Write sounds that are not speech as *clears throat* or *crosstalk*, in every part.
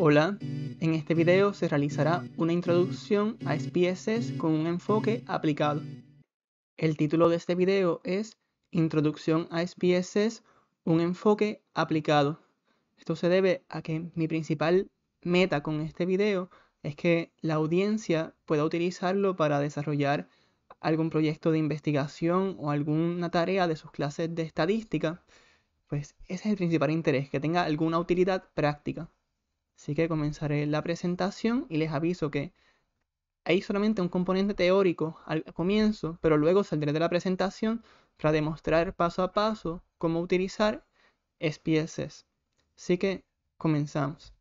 Hola, en este video se realizará una introducción a SPSS con un enfoque aplicado. El título de este video es Introducción a SPSS, un enfoque aplicado. Esto se debe a que mi principal meta con este video es que la audiencia pueda utilizarlo para desarrollar algún proyecto de investigación o alguna tarea de sus clases de estadística, pues ese es el principal interés, que tenga alguna utilidad práctica. Así que comenzaré la presentación y les aviso que hay solamente un componente teórico al comienzo, pero luego saldré de la presentación para demostrar paso a paso cómo utilizar SPSS. Así que comenzamos.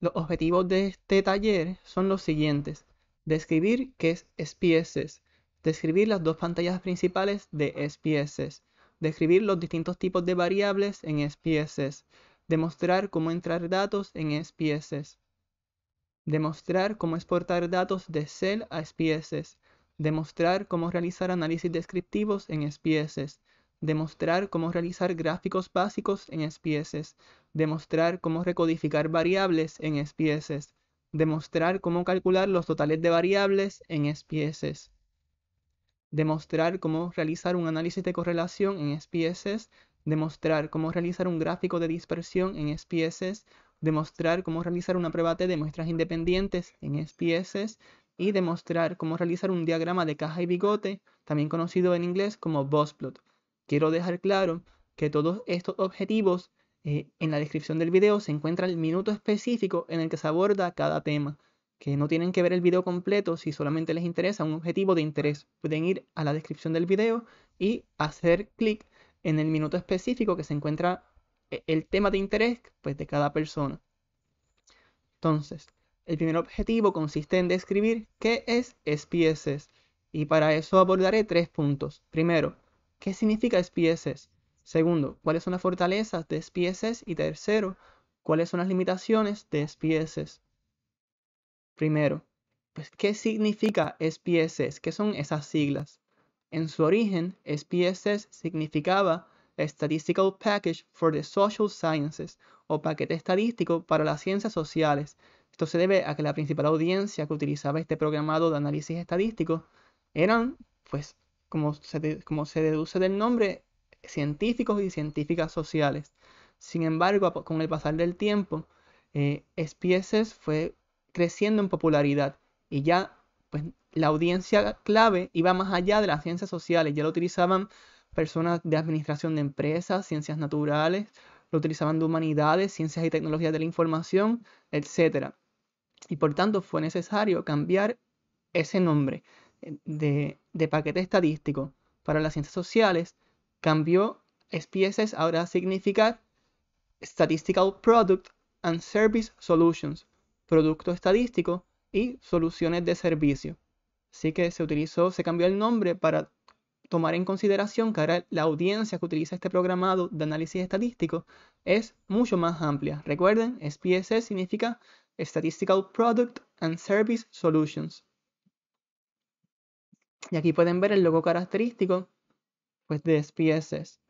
Los objetivos de este taller son los siguientes. Describir qué es SPSS. Describir las dos pantallas principales de SPSS. Describir los distintos tipos de variables en SPSS demostrar cómo entrar datos en SPSS, demostrar cómo exportar datos de CEL a SPSS, demostrar cómo realizar análisis descriptivos en SPSS, demostrar cómo realizar gráficos básicos en SPSS, demostrar cómo recodificar variables en SPSS, demostrar cómo calcular los totales de variables en SPSS demostrar cómo realizar un análisis de correlación en SPSS demostrar cómo realizar un gráfico de dispersión en SPSS, demostrar cómo realizar una prueba T de muestras independientes en SPSS y demostrar cómo realizar un diagrama de caja y bigote, también conocido en inglés como Bossplot. plot. Quiero dejar claro que todos estos objetivos eh, en la descripción del video se encuentra el minuto específico en el que se aborda cada tema, que no tienen que ver el video completo si solamente les interesa un objetivo de interés. Pueden ir a la descripción del video y hacer clic en el minuto específico que se encuentra e, el tema de interés pues, de cada persona. Entonces, el primer objetivo consiste en describir qué es SPSS y para eso abordaré tres puntos. Primero, ¿qué significa SPSS? Segundo, ¿cuáles son las fortalezas de SPSS? Y tercero, ¿cuáles son las limitaciones de SPSS? Primero, pues, ¿qué significa SPSS? ¿Qué son esas siglas? En su origen, SPSS significaba Statistical Package for the Social Sciences o paquete estadístico para las ciencias sociales. Esto se debe a que la principal audiencia que utilizaba este programado de análisis estadístico eran, pues, como se, deduce del nombre, científicos y científicas sociales. Sin embargo, con el pasar del tiempo, SPSS eh, fue creciendo en popularidad y ya pues la audiencia clave iba más allá de las ciencias sociales, ya lo utilizaban personas de administración de empresas, ciencias naturales, lo utilizaban de humanidades, ciencias y tecnologías de la información, etc. Y por tanto fue necesario cambiar ese nombre eh, de, paquete estadístico para las ciencias sociales, cambió SPSS ahora significa Statistical Product and Service Solutions, producto estadístico y soluciones de servicio. Así que se utilizó, se cambió el nombre para tomar en consideración que ahora la audiencia que utiliza este programado de análisis estadístico es mucho más amplia. Recuerden, SPSS significa Statistical Product and Service Solutions. Y aquí pueden ver el logo característico pues, de SPSS.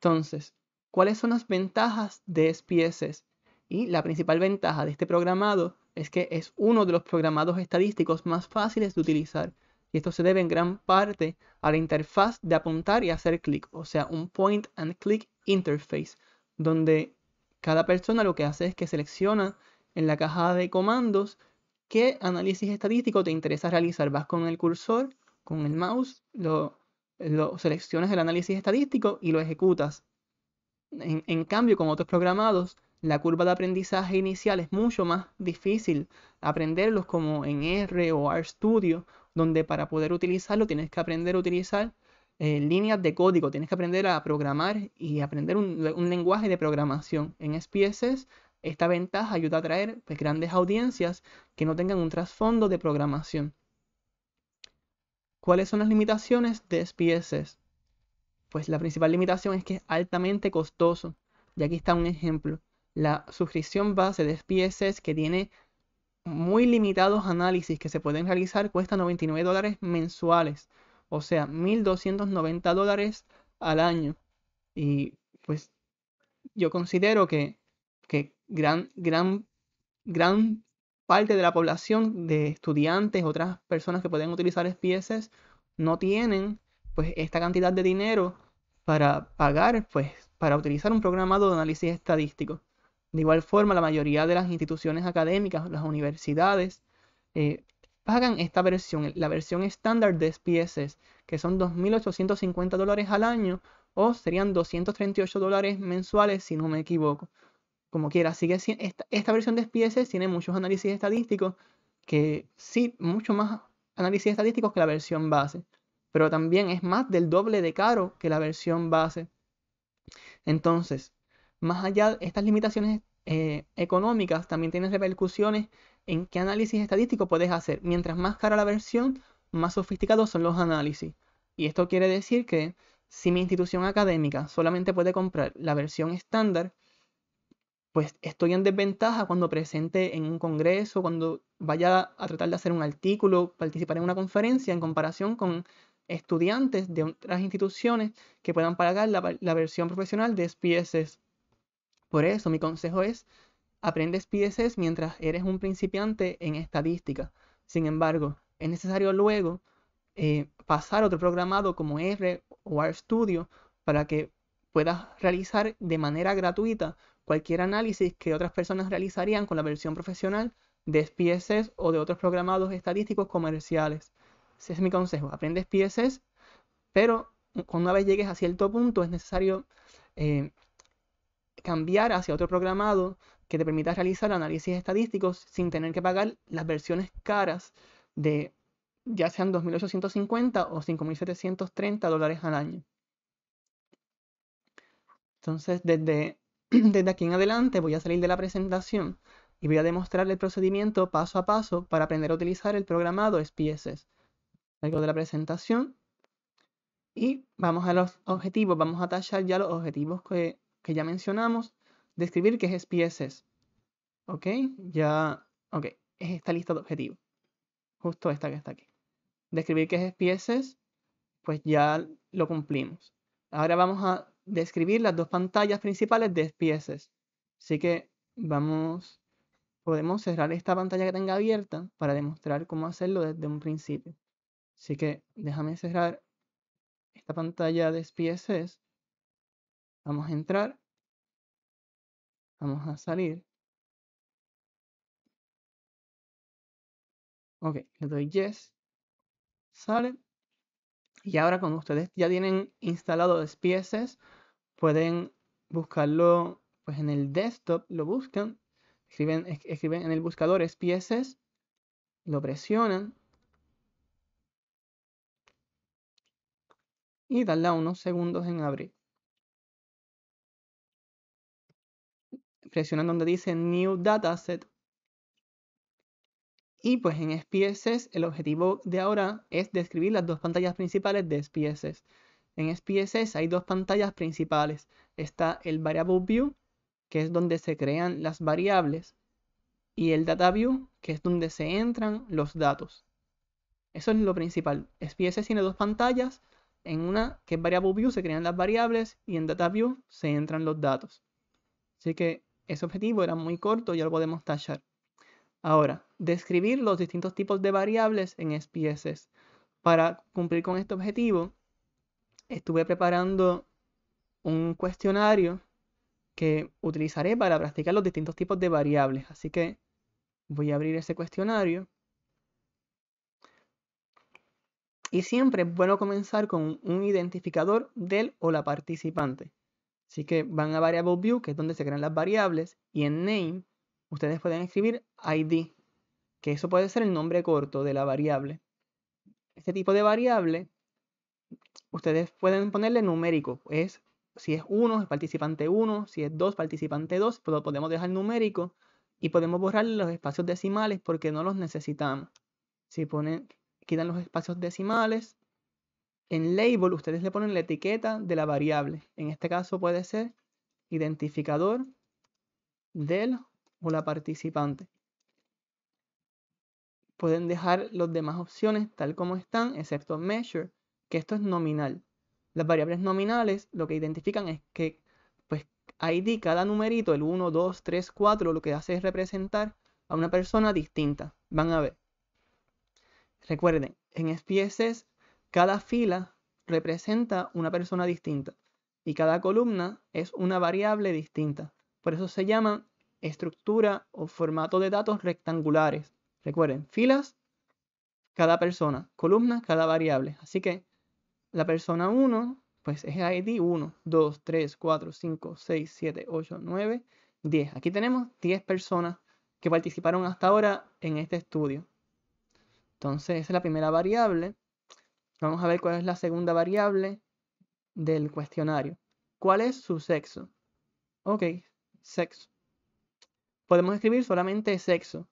Entonces, ¿cuáles son las ventajas de SPSS? Y la principal ventaja de este programado es que es uno de los programados estadísticos más fáciles de utilizar. Y esto se debe en gran parte a la interfaz de apuntar y hacer clic, o sea, un point and click interface, donde cada persona lo que hace es que selecciona en la caja de comandos qué análisis estadístico te interesa realizar. Vas con el cursor, con el mouse, lo, seleccionas el análisis estadístico y lo ejecutas. en cambio, con otros programados, la curva de aprendizaje inicial es mucho más difícil aprenderlos como en R o RStudio, donde para poder utilizarlo tienes que aprender a utilizar eh, líneas de código, tienes que aprender a programar y aprender un, lenguaje de programación. En SPSS, esta ventaja ayuda a atraer pues, grandes audiencias que no tengan un trasfondo de programación. ¿Cuáles son las limitaciones de SPSS? Pues la principal limitación es que es altamente costoso. Y aquí está un ejemplo la suscripción base de spss que tiene muy limitados análisis que se pueden realizar cuesta 99 dólares mensuales, o sea, 1.290 dólares al año. Y pues yo considero que, gran, gran, gran parte de la población de estudiantes, otras personas que pueden utilizar SPSS, no tienen pues esta cantidad de dinero para pagar, pues para utilizar un programado de análisis estadístico. De igual forma, la mayoría de las instituciones académicas, las universidades, eh, pagan esta versión, la versión estándar de SPSS, que son 2.850 dólares al año o serían 238 dólares mensuales si no me equivoco. Como quiera, sigue esta, esta versión de SPSS tiene muchos análisis estadísticos que sí, mucho más análisis estadísticos que la versión base, pero también es más del doble de caro que la versión base. Entonces, más allá de estas limitaciones eh, económicas, también tienen repercusiones en qué análisis estadístico puedes hacer. Mientras más cara la versión, más sofisticados son los análisis. Y esto quiere decir que si mi institución académica solamente puede comprar la versión estándar, pues estoy en desventaja cuando presente en un congreso, cuando vaya a tratar de hacer un artículo, participar en una conferencia, en comparación con estudiantes de otras instituciones que puedan pagar la, la versión profesional de SPSS. Por eso mi consejo es, aprendes PSS mientras eres un principiante en estadística. Sin embargo, es necesario luego eh, pasar a otro programado como R o RStudio para que puedas realizar de manera gratuita cualquier análisis que otras personas realizarían con la versión profesional de PSS o de otros programados estadísticos comerciales. Ese es mi consejo. Aprendes PSS, pero cuando vez llegues a cierto punto es necesario eh, cambiar hacia otro programado que te permita realizar análisis estadísticos sin tener que pagar las versiones caras de ya sean 2.850 o 5.730 dólares al año. Entonces, *clears throat* desde, aquí en adelante voy a salir de la presentación y voy a demostrar el procedimiento paso a paso para aprender a utilizar el programado SPSS. Salgo de la presentación y vamos a los objetivos. Vamos a tachar ya los objetivos que que ya mencionamos, describir qué es SPSS. ¿Ok? Ya, ok, es esta lista de objetivos. Justo esta que está aquí. Describir qué es SPSS, pues ya lo cumplimos. Ahora vamos a describir las dos pantallas principales de SPSS. Así que vamos, podemos cerrar esta pantalla que tenga abierta para demostrar cómo hacerlo desde un principio. Así que déjame cerrar esta pantalla de SPSS Vamos a entrar. Vamos a salir. Ok, le doy yes. Sale. Y ahora cuando ustedes ya tienen instalado SPSS, pueden buscarlo pues en el desktop, lo buscan, escriben, escriben en el buscador SPSS, lo presionan y darle unos segundos en abrir. presionan donde dice New Dataset. Y pues en SPSS el objetivo de ahora es describir las dos pantallas principales de SPSS. En SPSS hay dos pantallas principales. Está el Variable View, que es donde se crean las variables, y el Data View, que es donde se entran los datos. Eso es lo principal. SPSS tiene dos pantallas. En una, que es Variable View, se crean las variables, y en Data View se entran los datos. Así que ese objetivo era muy corto, ya lo podemos tachar. Ahora, describir los distintos tipos de variables en SPSS. Para cumplir con este objetivo, estuve preparando un cuestionario que utilizaré para practicar los distintos tipos de variables. Así que voy a abrir ese cuestionario. Y siempre es bueno comenzar con un identificador del o la participante. Así que van a Variable View, que es donde se crean las variables, y en Name ustedes pueden escribir ID, que eso puede ser el nombre corto de la variable. Este tipo de variable, ustedes pueden ponerle numérico. Es, si es 1, es participante 1, si es 2, participante 2, pues podemos dejar numérico y podemos borrar los espacios decimales porque no los necesitamos. Si ponen, quitan los espacios decimales, en label ustedes le ponen la etiqueta de la variable. En este caso puede ser identificador del o la participante. Pueden dejar las demás opciones tal como están, excepto measure, que esto es nominal. Las variables nominales lo que identifican es que pues ID, cada numerito, el 1, 2, 3, 4, lo que hace es representar a una persona distinta. Van a ver. Recuerden, en SPSS cada fila representa una persona distinta y cada columna es una variable distinta. Por eso se llaman estructura o formato de datos rectangulares. Recuerden, filas, cada persona, columnas, cada variable. Así que la persona 1, pues es ID 1, 2, 3, 4, 5, 6, 7, 8, 9, 10. Aquí tenemos 10 personas que participaron hasta ahora en este estudio. Entonces, esa es la primera variable. Vamos a ver cuál es la segunda variable del cuestionario. ¿Cuál es su sexo? Ok, sexo. Podemos escribir solamente sexo,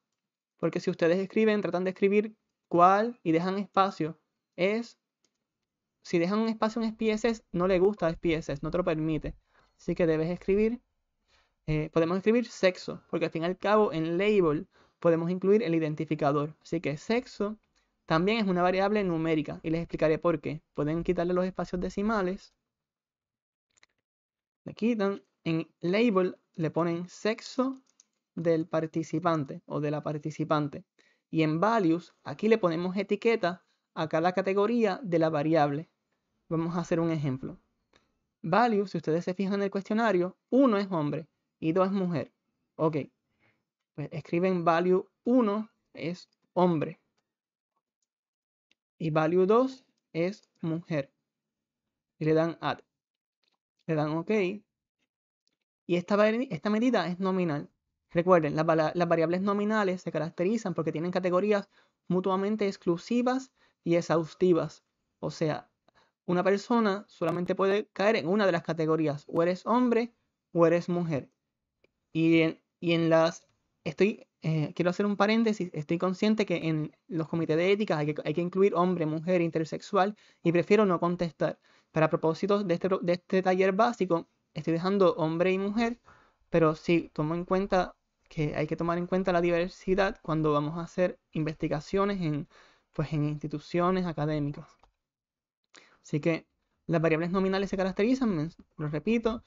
porque si ustedes escriben, tratan de escribir cuál y dejan espacio, es... Si dejan un espacio en SPSS, no le gusta SPSS, no te lo permite. Así que debes escribir, eh, podemos escribir sexo, porque al fin y al cabo en label podemos incluir el identificador. Así que sexo también es una variable numérica y les explicaré por qué. Pueden quitarle los espacios decimales. Le quitan. En label le ponen sexo del participante o de la participante. Y en values, aquí le ponemos etiqueta a cada categoría de la variable. Vamos a hacer un ejemplo. Values, si ustedes se fijan en el cuestionario, uno es hombre y dos es mujer. Ok, pues escriben value 1 es hombre y value 2 es mujer. Y le dan add. Le dan OK. Y esta, esta medida es nominal. Recuerden, las, variables nominales se caracterizan porque tienen categorías mutuamente exclusivas y exhaustivas. O sea, una persona solamente puede caer en una de las categorías. O eres hombre o eres mujer. Y en, y en las estoy, eh, quiero hacer un paréntesis, estoy consciente que en los comités de ética hay que, hay que incluir hombre, mujer, intersexual y prefiero no contestar. Para propósitos de este, de este taller básico, estoy dejando hombre y mujer, pero sí tomo en cuenta que hay que tomar en cuenta la diversidad cuando vamos a hacer investigaciones en, pues, en instituciones académicas. Así que las variables nominales se caracterizan, lo repito,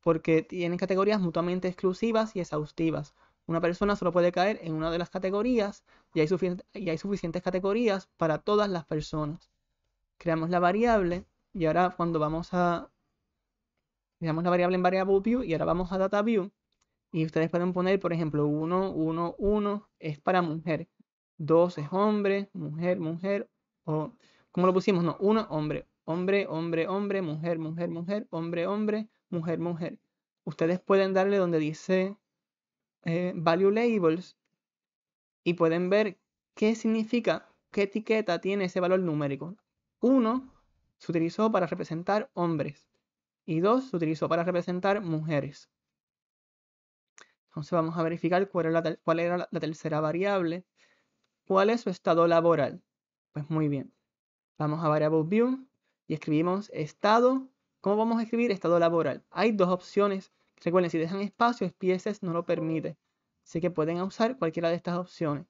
porque tienen categorías mutuamente exclusivas y exhaustivas. Una persona solo puede caer en una de las categorías y hay, suficientes categorías para todas las personas. Creamos la variable y ahora cuando vamos a... Creamos la variable en variable view y ahora vamos a data view. Y ustedes pueden poner, por ejemplo, 1, 1, 1 es para mujer, 2 es hombre, mujer, mujer, o como lo pusimos, no, 1 hombre, hombre, hombre, hombre, mujer, mujer, mujer, hombre, hombre, mujer, mujer. Ustedes pueden darle donde dice eh, value labels y pueden ver qué significa, qué etiqueta tiene ese valor numérico. Uno se utilizó para representar hombres y dos se utilizó para representar mujeres. Entonces vamos a verificar cuál era la, cuál era la tercera variable. ¿Cuál es su estado laboral? Pues muy bien. Vamos a Variable View y escribimos estado. ¿Cómo vamos a escribir estado laboral? Hay dos opciones Recuerden, si dejan espacio, PSS no lo permite. Así que pueden usar cualquiera de estas opciones.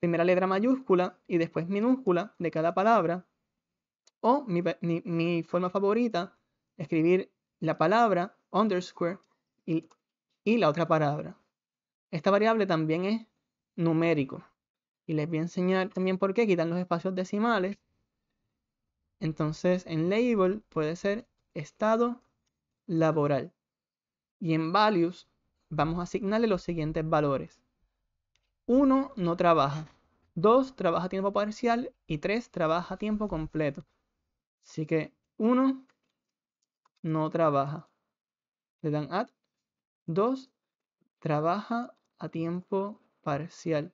Primera letra mayúscula y después minúscula de cada palabra. O mi, forma favorita, escribir la palabra underscore y, y la otra palabra. Esta variable también es numérico. Y les voy a enseñar también por qué quitan los espacios decimales. Entonces en label puede ser estado laboral y en values vamos a asignarle los siguientes valores. 1 no trabaja, 2 trabaja a tiempo parcial y 3 trabaja a tiempo completo. Así que 1 no trabaja. Le dan add. 2 trabaja a tiempo parcial.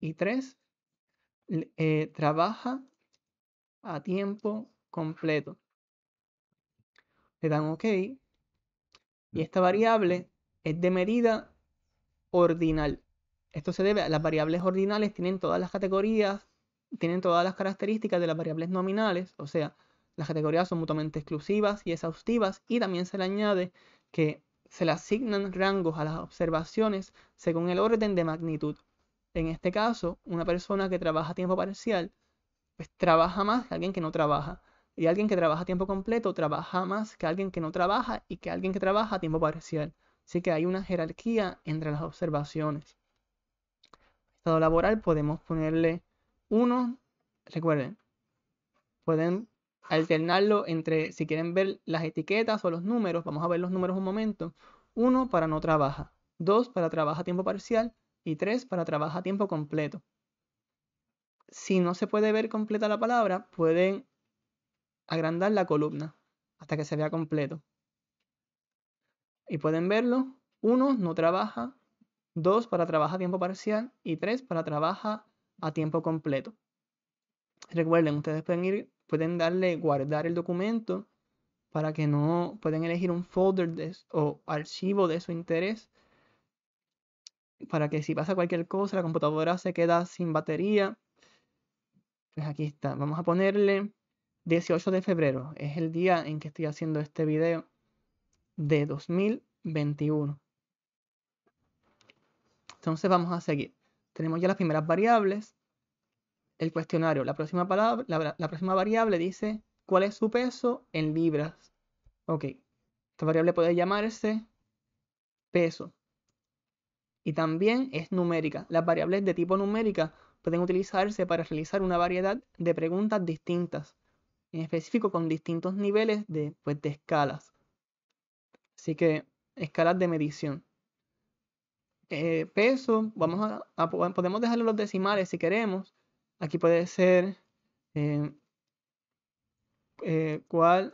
Y 3 eh, trabaja a tiempo completo. Le dan OK y mm. esta variable es de medida ordinal. Esto se debe a las variables ordinales, tienen todas las categorías, tienen todas las características de las variables nominales, o sea, las categorías son mutuamente exclusivas y exhaustivas y también se le añade que se le asignan rangos a las observaciones según el orden de magnitud. En este caso, una persona que trabaja a tiempo parcial, pues trabaja más que alguien que no trabaja. Y alguien que trabaja a tiempo completo trabaja más que alguien que no trabaja y que alguien que trabaja a tiempo parcial. Así que hay una jerarquía entre las observaciones. Estado laboral podemos ponerle uno, Recuerden, pueden alternarlo entre, si quieren ver las etiquetas o los números, vamos a ver los números un momento. Uno para no trabaja, dos para trabaja a tiempo parcial y tres para trabaja a tiempo completo. Si no se puede ver completa la palabra, pueden agrandar la columna hasta que se vea completo. Y pueden verlo, uno no trabaja, dos para trabajar a tiempo parcial y tres para trabajar a tiempo completo. Recuerden, ustedes pueden ir, pueden darle guardar el documento para que no pueden elegir un folder de, o archivo de su interés para que si pasa cualquier cosa, la computadora se queda sin batería. Pues aquí está. Vamos a ponerle 18 de febrero es el día en que estoy haciendo este video de 2021. Entonces vamos a seguir. Tenemos ya las primeras variables. El cuestionario. La próxima, palabra, la, próxima variable dice cuál es su peso en libras. Ok. Esta variable puede llamarse peso. Y también es numérica. Las variables de tipo numérica pueden utilizarse para realizar una variedad de preguntas distintas en específico con distintos niveles de, pues, de escalas. Así que escalas de medición. Eh, peso, vamos a, podemos dejarlo los decimales si queremos. Aquí puede ser eh, eh, cuál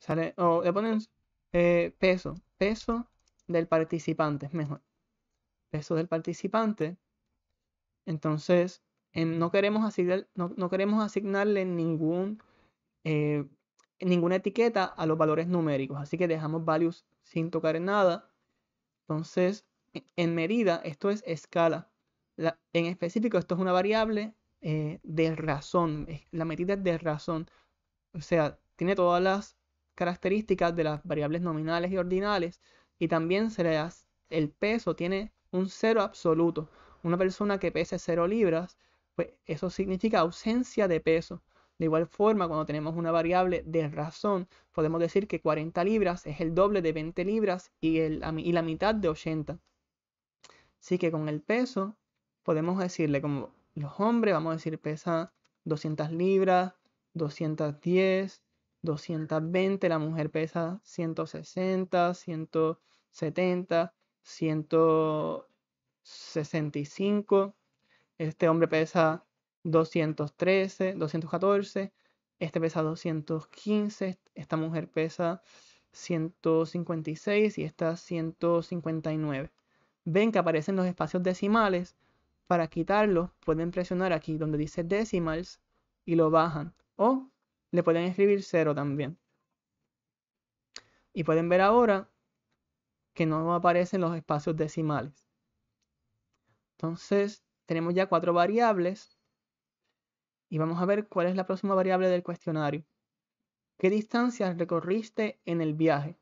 sale, le ponen peso, peso del participante, es mejor. Peso del participante. Entonces, no, queremos no, queremos asignarle ningún, eh, ninguna etiqueta a los valores numéricos, así que dejamos values sin tocar en nada. Entonces, e, en medida, esto es escala. en específico, esto es una variable eh, de razón, la medida es de razón. O sea, tiene todas las características de las variables nominales y ordinales y también se el peso, tiene un cero absoluto. Una persona que pese cero libras pues eso significa ausencia de peso. De igual forma, cuando tenemos una variable de razón, podemos decir que 40 libras es el doble de 20 libras y, la mitad de 80. Así que con el peso podemos decirle como los hombres, vamos a decir pesa 200 libras, 210, 220, la mujer pesa 160, 170, 165. Este hombre pesa 213, 214, este pesa 215, esta mujer pesa 156 y esta 159. Ven que aparecen los espacios decimales. Para quitarlos pueden presionar aquí donde dice decimals y lo bajan. O le pueden escribir cero también. Y pueden ver ahora que no aparecen los espacios decimales. Entonces, tenemos ya cuatro variables y vamos a ver cuál es la próxima variable del cuestionario. ¿Qué distancias recorriste en el viaje?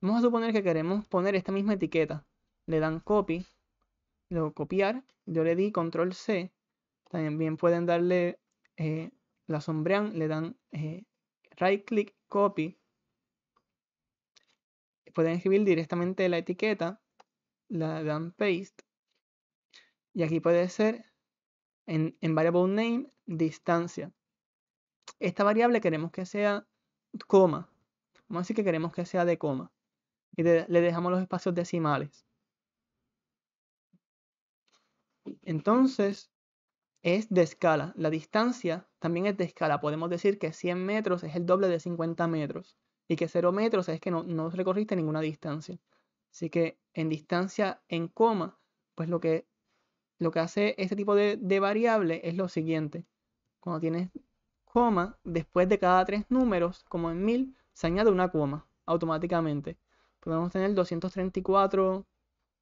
Vamos a suponer que queremos poner esta misma etiqueta. Le dan copy, luego copiar, yo le di control C. También pueden darle eh, la sombrean, le dan eh, right click, copy. Pueden escribir directamente la etiqueta, la dan paste y aquí puede ser en, variable name distancia. Esta variable queremos que sea coma. Vamos a decir que queremos que sea de coma. Y le dejamos los espacios decimales. Entonces, es de escala. La distancia también es de escala. Podemos decir que 100 metros es el doble de 50 metros y que 0 metros es que no, no recorriste ninguna distancia. Así que en distancia en coma, pues lo que lo que hace este tipo de, variable es lo siguiente. Cuando tienes coma, después de cada tres números, como en 1000, se añade una coma automáticamente. Podemos tener 234,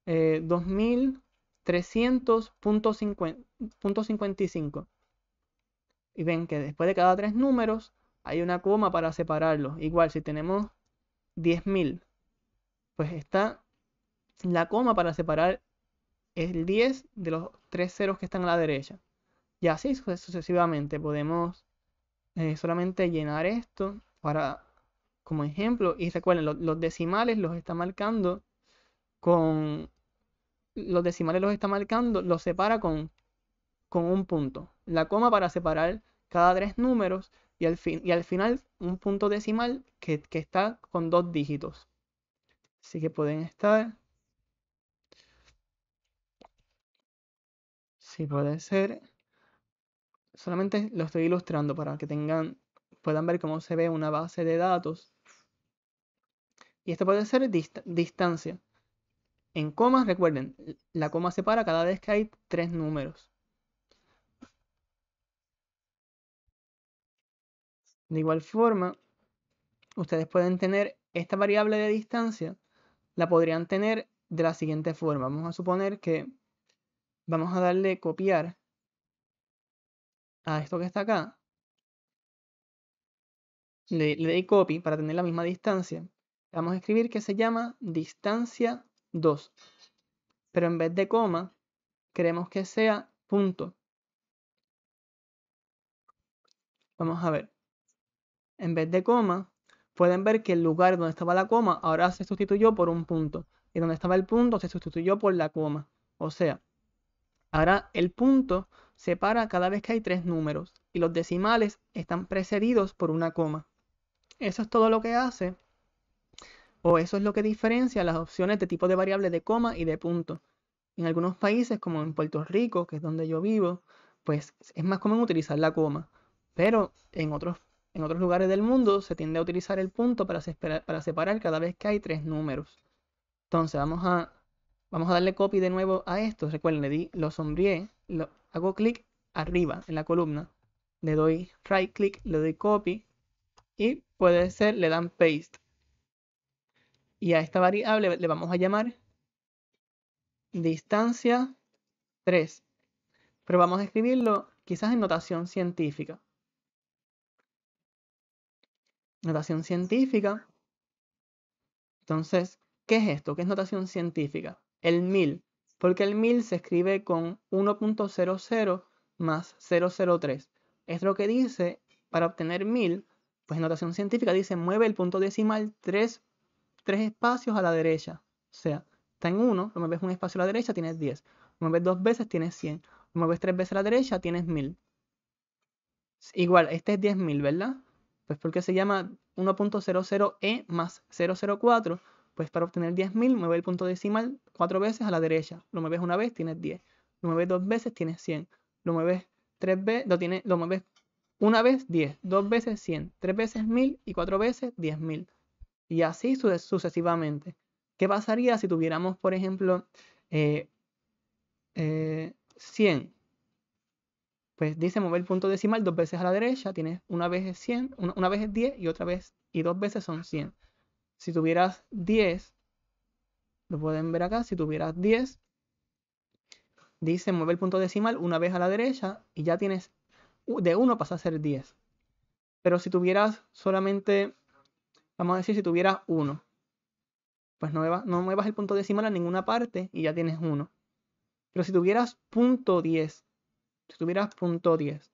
eh, 2300.55. Y ven que después de cada tres números hay una coma para separarlos. Igual, si tenemos 10.000, pues está la coma para separar el 10 de los tres ceros que están a la derecha. Y así sucesivamente podemos eh, solamente llenar esto para como ejemplo. Y recuerden, los decimales los está marcando con... Los decimales los está marcando, los separa con, con un punto. La coma para separar cada tres números y al, fin, y al final un punto decimal que, que está con dos dígitos. Así que pueden estar puede ser. Solamente lo estoy ilustrando para que tengan, puedan ver cómo se ve una base de datos. Y esto puede ser distancia. En comas, recuerden, la coma separa cada vez que hay tres números. De igual forma, ustedes pueden tener esta variable de distancia, la podrían tener de la siguiente forma. Vamos a suponer que vamos a darle copiar a esto que está acá. Le, doy copy para tener la misma distancia. Vamos a escribir que se llama distancia 2. Pero en vez de coma, queremos que sea punto. Vamos a ver. En vez de coma, pueden ver que el lugar donde estaba la coma ahora se sustituyó por un punto. Y donde estaba el punto se sustituyó por la coma. O sea, Ahora el punto separa cada vez que hay tres números y los decimales están precedidos por una coma. Eso es todo lo que hace o eso es lo que diferencia las opciones de tipo de variable de coma y de punto. En algunos países, como en Puerto Rico, que es donde yo vivo, pues es más común utilizar la coma. Pero en otros, en otros lugares del mundo se tiende a utilizar el punto para separar cada vez que hay tres números. Entonces vamos a Vamos a darle copy de nuevo a esto. Recuerden, le di lo sombríe, hago clic arriba en la columna, le doy right click, le doy copy y puede ser, le dan paste. Y a esta variable le vamos a llamar distancia 3. Pero vamos a escribirlo quizás en notación científica. Notación científica. Entonces, ¿qué es esto? ¿Qué es notación científica? el 1000, porque el 1000 se escribe con 1.00 más 003. Es lo que dice para obtener 1000, pues en notación científica dice mueve el punto decimal 3, espacios a la derecha. O sea, está en 1, lo mueves un espacio a la derecha, tienes 10. Lo mueves dos veces, tienes 100. Lo mueves tres veces a la derecha, tienes 1000. Igual, este es 10.000, ¿verdad? Pues porque se llama 1.00e más 004 pues para obtener 10.000 mueve el punto decimal cuatro veces a la derecha. Lo mueves una vez, tienes 10. Lo mueves dos veces, tienes 100. Lo mueves tres veces, lo, tienes, lo una vez, 10. Dos veces, 100. Tres veces, 1.000. Y cuatro veces, 10.000. Y así sucesivamente. ¿Qué pasaría si tuviéramos, por ejemplo, 100? Eh, eh, pues dice mover el punto decimal dos veces a la derecha, tienes una vez es 100, una vez es 10 y otra vez y dos veces son 100. Si tuvieras 10, lo pueden ver acá, si tuvieras 10, dice mueve el punto decimal una vez a la derecha y ya tienes, de 1 pasa a ser 10. Pero si tuvieras solamente, vamos a decir, si tuvieras 1, pues no muevas, el punto decimal a ninguna parte y ya tienes 1. Pero si tuvieras punto 10, si tuvieras punto 10,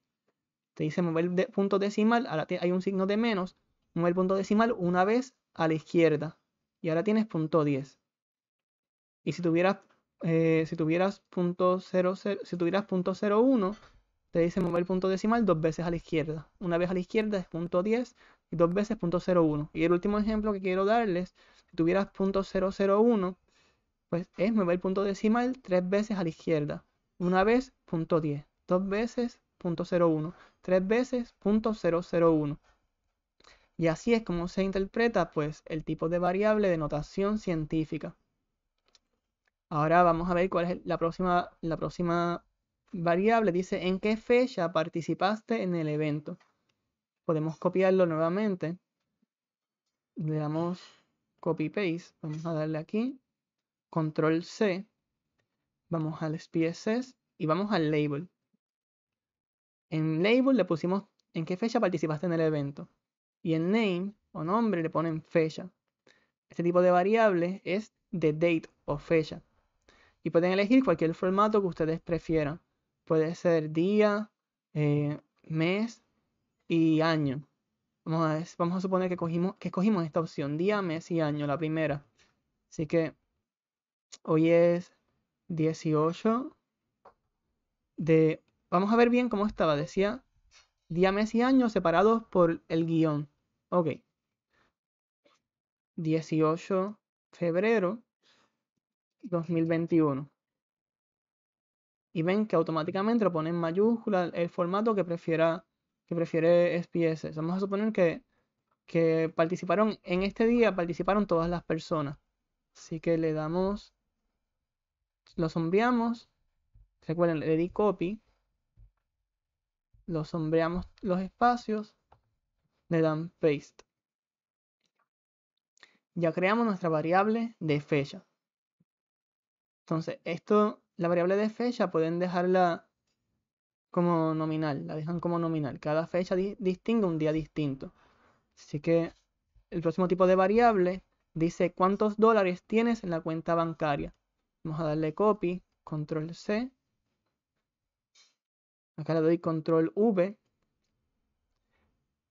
te dice mover el punto decimal, hay un signo de menos, mueve el punto decimal una vez a la izquierda y ahora tienes punto 10. Y si tuvieras, eh, si tuvieras punto 0, si tuvieras 01, te dice mover el punto decimal dos veces a la izquierda. Una vez a la izquierda es punto 10 y dos veces punto 01. Y el último ejemplo que quiero darles, si tuvieras punto 001, pues es mover el punto decimal tres veces a la izquierda. Una vez punto 10, dos veces punto 01, tres veces punto 001. Y así es como se interpreta pues el tipo de variable de notación científica. Ahora vamos a ver cuál es la próxima, la próxima variable. Dice en qué fecha participaste en el evento. Podemos copiarlo nuevamente. Le damos copy paste. Vamos a darle aquí. Control C. Vamos al SPSS y vamos al label. En label le pusimos en qué fecha participaste en el evento y en name o nombre le ponen fecha. Este tipo de variable es de date o fecha. Y pueden elegir cualquier formato que ustedes prefieran. Puede ser día, eh, mes y año. Vamos a, suponer que, cogimos, que escogimos esta opción, día, mes y año, la primera. Así que hoy es 18 de... Vamos a ver bien cómo estaba. Decía día, mes y año separados por el guión. Ok. 18 febrero 2021. Y ven que automáticamente lo pone en mayúscula el formato que prefiera que prefiere SPS. Vamos a suponer que, que participaron en este día, participaron todas las personas. Así que le damos, lo sombreamos. Recuerden, le di copy. Lo sombreamos los espacios le dan paste. Ya creamos nuestra variable de fecha. Entonces, esto, la variable de fecha pueden dejarla como nominal, la dejan como nominal. Cada fecha distingue un día distinto. Así que el próximo tipo de variable dice cuántos dólares tienes en la cuenta bancaria. Vamos a darle copy, control C. Acá le doy control V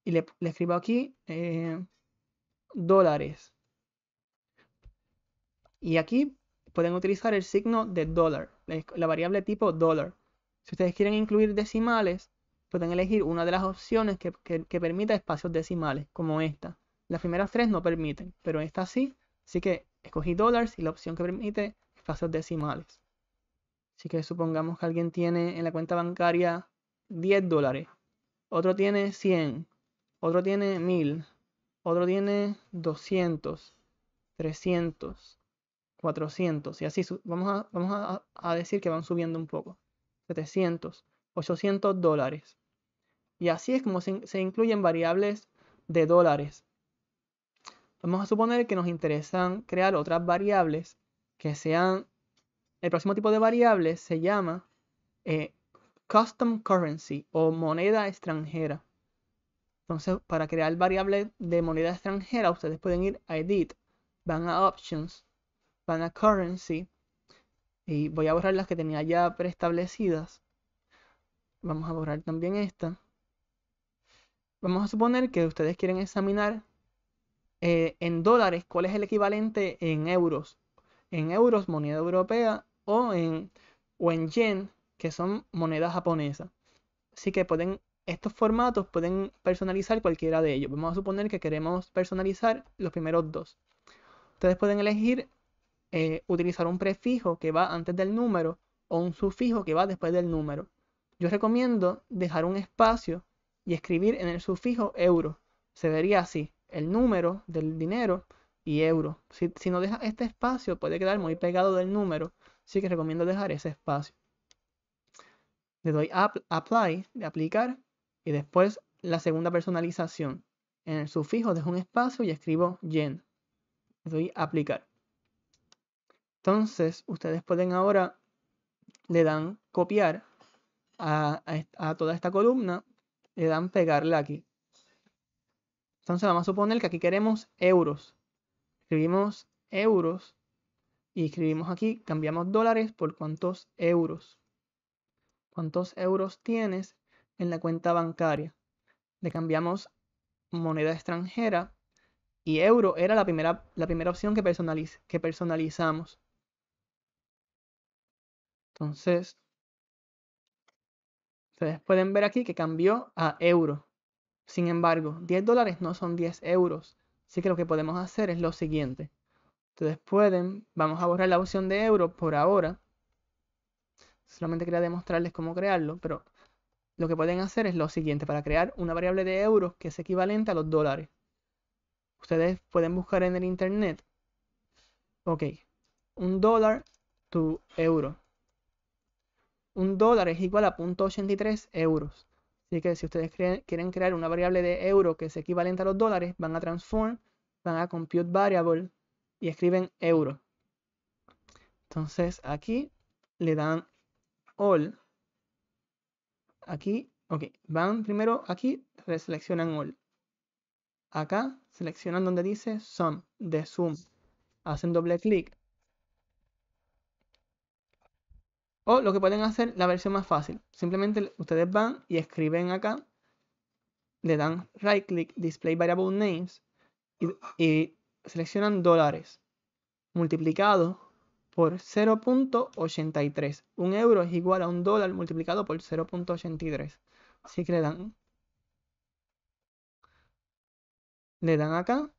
y le, escribo aquí eh, dólares. Y aquí pueden utilizar el signo de dólar, la variable tipo dólar. Si ustedes quieren incluir decimales, pueden elegir una de las opciones que, que permita espacios decimales, como esta. Las primeras tres no permiten, pero esta sí. Así que escogí dólares y la opción que permite espacios decimales. Así que supongamos que alguien tiene en la cuenta bancaria 10 dólares, otro tiene 100, otro tiene 1000, otro tiene 200, 300, 400 y así vamos, a, decir que van subiendo un poco. 700, 800 dólares. Y así es como se, incluyen variables de dólares. Vamos a suponer que nos interesan crear otras variables que sean... El próximo tipo de variable se llama eh, custom currency o moneda extranjera. Entonces, para crear variables de moneda extranjera, ustedes pueden ir a Edit, van a Options, van a Currency, y voy a borrar las que tenía ya preestablecidas. Vamos a borrar también esta. Vamos a suponer que ustedes quieren examinar eh, en dólares cuál es el equivalente en euros. En euros, moneda europea, o en, o en yen, que son moneda japonesa. Así que pueden estos formatos pueden personalizar cualquiera de ellos. Vamos a suponer que queremos personalizar los primeros dos. Ustedes pueden elegir eh, utilizar un prefijo que va antes del número o un sufijo que va después del número. Yo recomiendo dejar un espacio y escribir en el sufijo euro. Se vería así, el número del dinero y euro. Si, no deja este espacio puede quedar muy pegado del número, así que recomiendo dejar ese espacio. Le doy apply, de aplicar, y después la segunda personalización. En el sufijo dejo un espacio y escribo yen. Le doy aplicar. Entonces, ustedes pueden ahora, le dan copiar a, toda esta columna, le dan pegarla aquí. Entonces vamos a suponer que aquí queremos euros. Escribimos euros y escribimos aquí, cambiamos dólares por cuántos euros. ¿Cuántos euros tienes? en la cuenta bancaria. Le cambiamos moneda extranjera y euro era la primera, la primera opción que, que personalizamos. Entonces, ustedes pueden ver aquí que cambió a euro. Sin embargo, 10 dólares no son 10 euros. Así que lo que podemos hacer es lo siguiente. Ustedes pueden, vamos a borrar la opción de euro por ahora. Solamente quería demostrarles cómo crearlo, pero lo que pueden hacer es lo siguiente, para crear una variable de euros que es equivalente a los dólares. Ustedes pueden buscar en el internet, ok, un dólar tu euro. Un dólar es igual a .83 euros. Así que si ustedes quieren crear una variable de euro que es equivalente a los dólares, van a transform, van a compute variable y escriben euro. Entonces aquí le dan all Aquí, ok, van primero aquí, seleccionan all. Acá seleccionan donde dice sum, de Zoom. Hacen doble clic. O lo que pueden hacer, la versión más fácil. Simplemente ustedes van y escriben acá. Le dan right click, display variable names. Y, y seleccionan dólares. Multiplicado por 0.83. Un euro es igual a un dólar multiplicado por 0.83. Así que le dan. Le dan acá.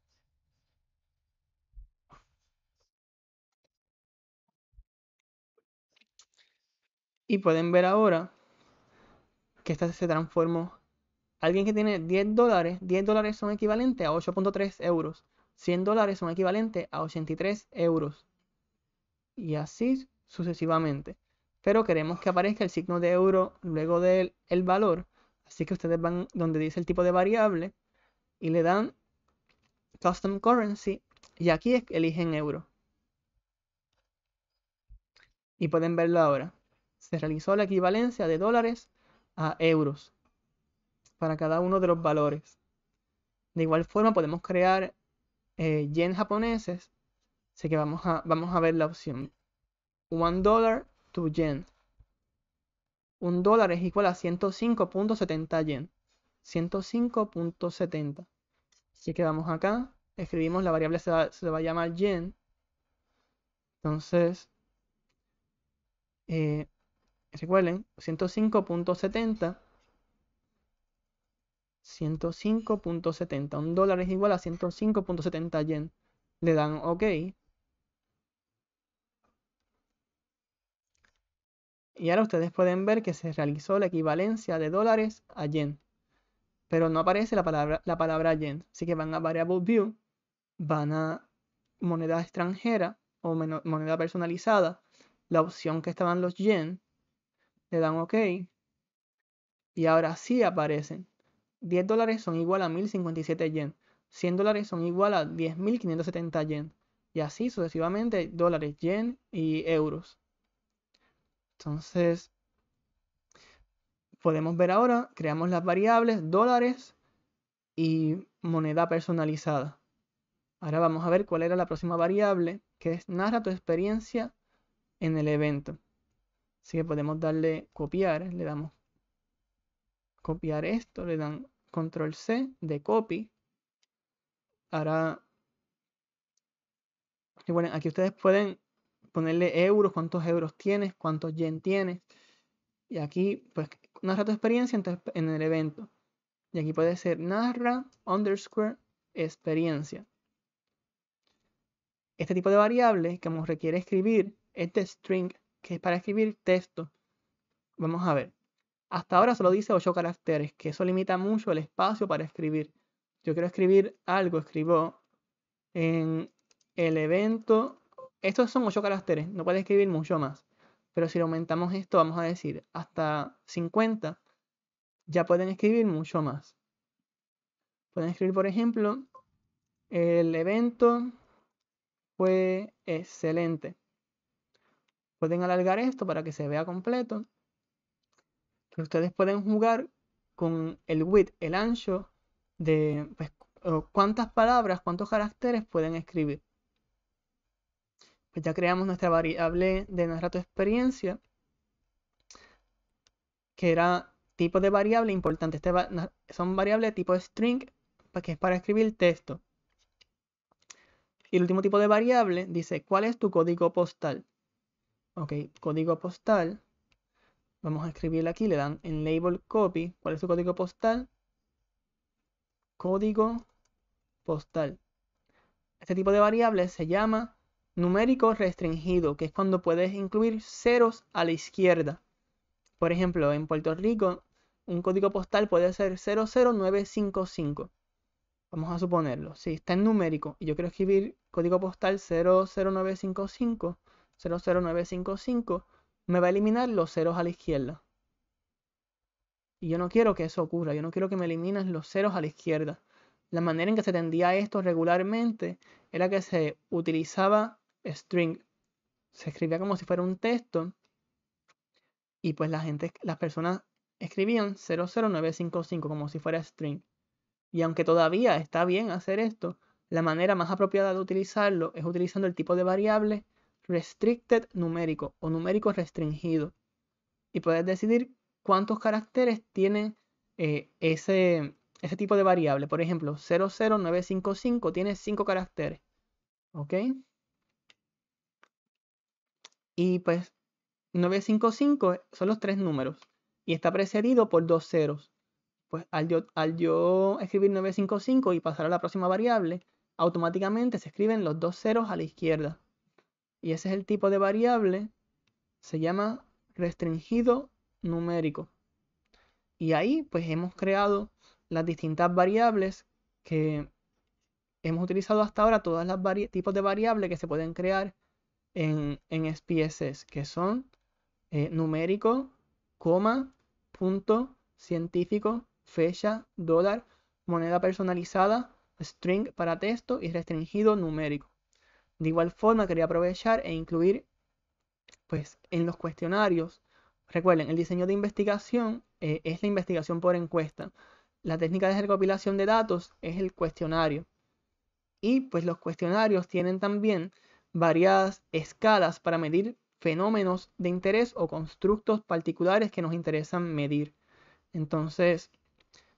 Y pueden ver ahora que esta se transformó. Alguien que tiene 10 dólares, 10 dólares son equivalentes a 8.3 euros. 100 dólares son equivalentes a 83 euros y así sucesivamente. Pero queremos que aparezca el signo de euro luego del el valor. Así que ustedes van donde dice el tipo de variable y le dan Custom Currency y aquí eligen euro. Y pueden verlo ahora. Se realizó la equivalencia de dólares a euros para cada uno de los valores. De igual forma podemos crear eh, yen japoneses Así que vamos a, vamos a ver la opción. $1 to yen. $1 dólar es igual a 105.70 yen. 105.70. Así que vamos acá. Escribimos la variable se, va, va a llamar yen. Entonces, recuerden, 105.70. 105.70. Un dólar es igual a 105.70 yen. Le dan OK. Y ahora ustedes pueden ver que se realizó la equivalencia de dólares a yen. Pero no aparece la palabra, yen. Así que van a Variable View, van a moneda extranjera o moneda personalizada, la opción que estaban los yen, le dan OK. Y ahora sí aparecen. 10 dólares son igual a 1057 yen. 100 dólares son igual a 10.570 yen. Y así sucesivamente dólares, yen y euros. Entonces, podemos ver ahora, creamos las variables dólares y moneda personalizada. Ahora vamos a ver cuál era la próxima variable, que es narra tu experiencia en el evento. Así que podemos darle copiar, le damos copiar esto, le dan control C de copy. Ahora, y bueno, aquí ustedes pueden ponerle euros, cuántos euros tienes, cuántos yen tienes. Y aquí, pues, narra tu experiencia en el evento. Y aquí puede ser narra underscore experiencia. Este tipo de variable que nos requiere escribir este string, que es para escribir texto. Vamos a ver. Hasta ahora solo dice 8 caracteres, que eso limita mucho el espacio para escribir. Yo quiero escribir algo, escribo en el evento estos son 8 caracteres, no puede escribir mucho más. Pero si aumentamos esto, vamos a decir hasta 50, ya pueden escribir mucho más. Pueden escribir, por ejemplo, el evento fue excelente. Pueden alargar esto para que se vea completo. Pero ustedes pueden jugar con el width, el ancho, de pues, cuántas palabras, cuántos caracteres pueden escribir. Pues ya creamos nuestra variable de narrato experiencia, que era tipo de variable importante. Este son variables tipo string, pues, que es para escribir texto. Y el último tipo de variable dice, ¿cuál es tu código postal? Ok, código postal. Vamos a escribirle aquí, le dan en label copy. ¿Cuál es tu código postal? Código postal. Este tipo de variable se llama numérico restringido, que es cuando puedes incluir ceros a la izquierda. Por ejemplo, en Puerto Rico, un código postal puede ser 00955. Vamos a suponerlo. Si está en numérico y yo quiero escribir código postal 00955, 00955, me va a eliminar los ceros a la izquierda. Y yo no quiero que eso ocurra, yo no quiero que me elimines los ceros a la izquierda. La manera en que se tendía esto regularmente era que se utilizaba string se escribía como si fuera un texto y pues la gente, las personas escribían 00955 como si fuera string. Y aunque todavía está bien hacer esto, la manera más apropiada de utilizarlo es utilizando el tipo de variable restricted numérico o numérico restringido. Y puedes decidir cuántos caracteres tiene eh, ese, ese tipo de variable. Por ejemplo, 00955 tiene 5 caracteres. ¿Ok? Y pues 955 son los tres números y está precedido por dos ceros. Pues al yo, al yo escribir 955 y pasar a la próxima variable, automáticamente se escriben los dos ceros a la izquierda. Y ese es el tipo de variable, se llama restringido numérico. Y ahí pues hemos creado las distintas variables que hemos utilizado hasta ahora, todos los tipos de variables que se pueden crear en, en SPSS, que son eh, numérico, coma, punto, científico, fecha, dólar, moneda personalizada, string para texto y restringido numérico. De igual forma, quería aprovechar e incluir pues, en los cuestionarios. Recuerden, el diseño de investigación eh, es la investigación por encuesta. La técnica de recopilación de datos es el cuestionario. Y pues los cuestionarios tienen también variadas escalas para medir fenómenos de interés o constructos particulares que nos interesan medir. Entonces,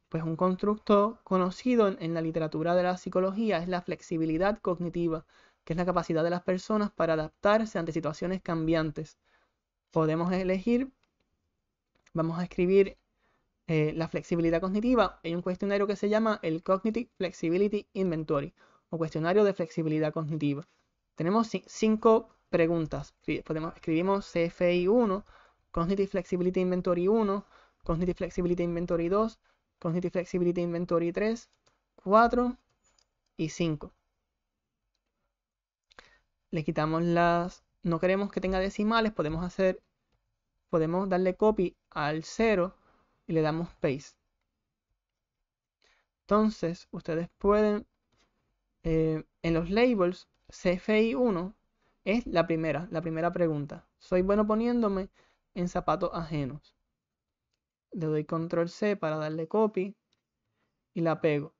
pues un constructo conocido en, la literatura de la psicología es la flexibilidad cognitiva, que es la capacidad de las personas para adaptarse ante situaciones cambiantes. Podemos elegir, vamos a escribir eh, la flexibilidad cognitiva. en un cuestionario que se llama el Cognitive Flexibility Inventory o cuestionario de flexibilidad cognitiva. Tenemos cinco preguntas. Podemos, escribimos CFI 1, Cognitive Flexibility Inventory 1, Cognitive Flexibility Inventory 2, Cognitive Flexibility Inventory 3, 4 y 5. Le quitamos las... No queremos que tenga decimales, podemos hacer... Podemos darle copy al 0 y le damos paste. Entonces, ustedes pueden... Eh, en los labels CFI1 es la primera, la primera pregunta. Soy bueno poniéndome en zapatos ajenos. Le doy control C para darle copy y la pego.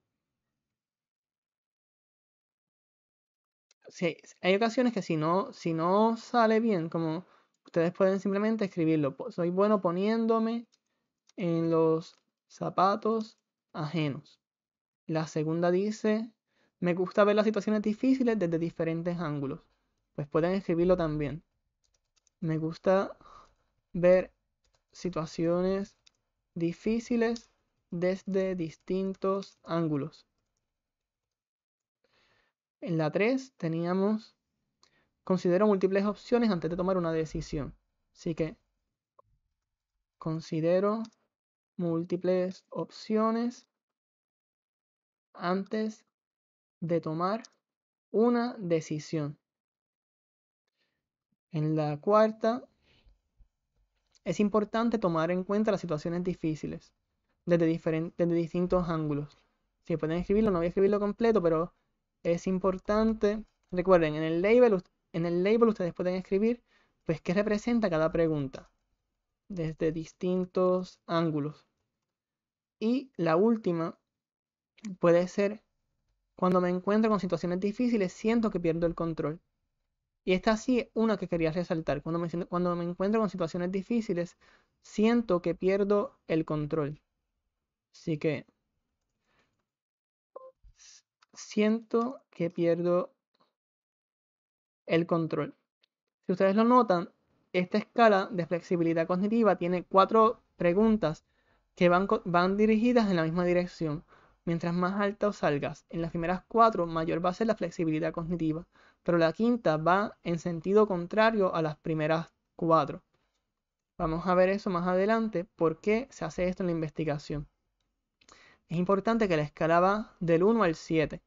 hay ocasiones que si no, si no sale bien, como ustedes pueden simplemente escribirlo. Soy bueno poniéndome en los zapatos ajenos. La segunda dice me gusta ver las situaciones difíciles desde diferentes ángulos. Pues pueden escribirlo también. Me gusta ver situaciones difíciles desde distintos ángulos. En la 3 teníamos, considero múltiples opciones antes de tomar una decisión. Así que considero múltiples opciones antes de tomar una decisión. En la cuarta, es importante tomar en cuenta las situaciones difíciles desde, distintos ángulos. Si pueden escribirlo, no voy a escribirlo completo, pero es importante. Recuerden, en el label, en el label ustedes pueden escribir pues qué representa cada pregunta desde distintos ángulos. Y la última puede ser cuando me encuentro con situaciones difíciles, siento que pierdo el control. Y esta sí es una que quería resaltar. Cuando me, cuando me encuentro con situaciones difíciles, siento que pierdo el control. Así que siento que pierdo el control. Si ustedes lo notan, esta escala de flexibilidad cognitiva tiene cuatro preguntas que van, van dirigidas en la misma dirección. Mientras más o salgas en las primeras cuatro, mayor va a ser la flexibilidad cognitiva, pero la quinta va en sentido contrario a las primeras cuatro. Vamos a ver eso más adelante, por qué se hace esto en la investigación. Es importante que la escala va del 1 al 7,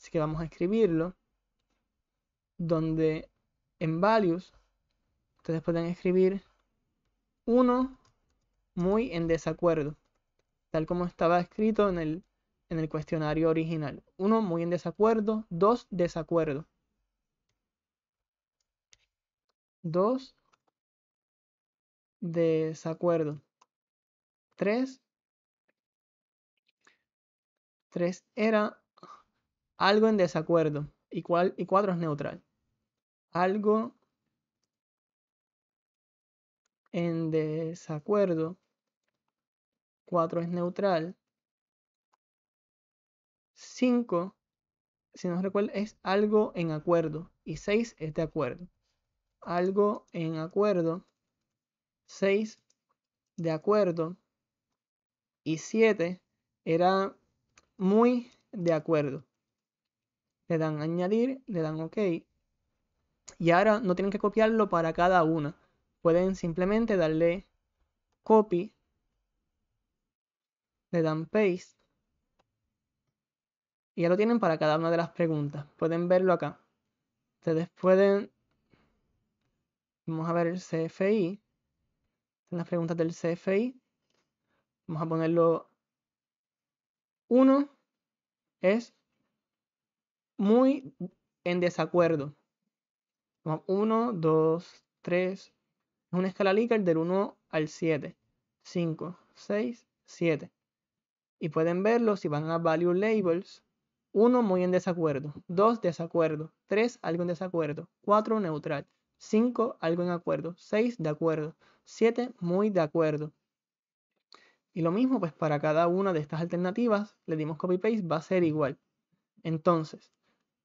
así que vamos a escribirlo, donde en values ustedes pueden escribir 1 muy en desacuerdo, tal como estaba escrito en el en el cuestionario original. Uno, muy en desacuerdo. Dos, desacuerdo. Dos, desacuerdo. Tres, tres era algo en desacuerdo. Y, y cuatro es neutral. Algo en desacuerdo. Cuatro es neutral 5, si no recuerdo, es algo en acuerdo. Y 6 es de acuerdo. Algo en acuerdo. 6 de acuerdo. Y 7 era muy de acuerdo. Le dan añadir, le dan ok. Y ahora no tienen que copiarlo para cada una. Pueden simplemente darle copy. Le dan paste y ya lo tienen para cada una de las preguntas. Pueden verlo acá. Ustedes pueden... Vamos a ver el CFI. Las preguntas del CFI. Vamos a ponerlo... 1 es muy en desacuerdo. 1, 2, 3. Es una escala Likert del 1 al 7. 5, 6, 7. Y pueden verlo si van a Value Labels 1. Muy en desacuerdo. 2. Desacuerdo. 3. Algo en desacuerdo. 4. Neutral. 5. Algo en acuerdo. 6. De acuerdo. 7. Muy de acuerdo. Y lo mismo, pues para cada una de estas alternativas, le dimos copy-paste, va a ser igual. Entonces,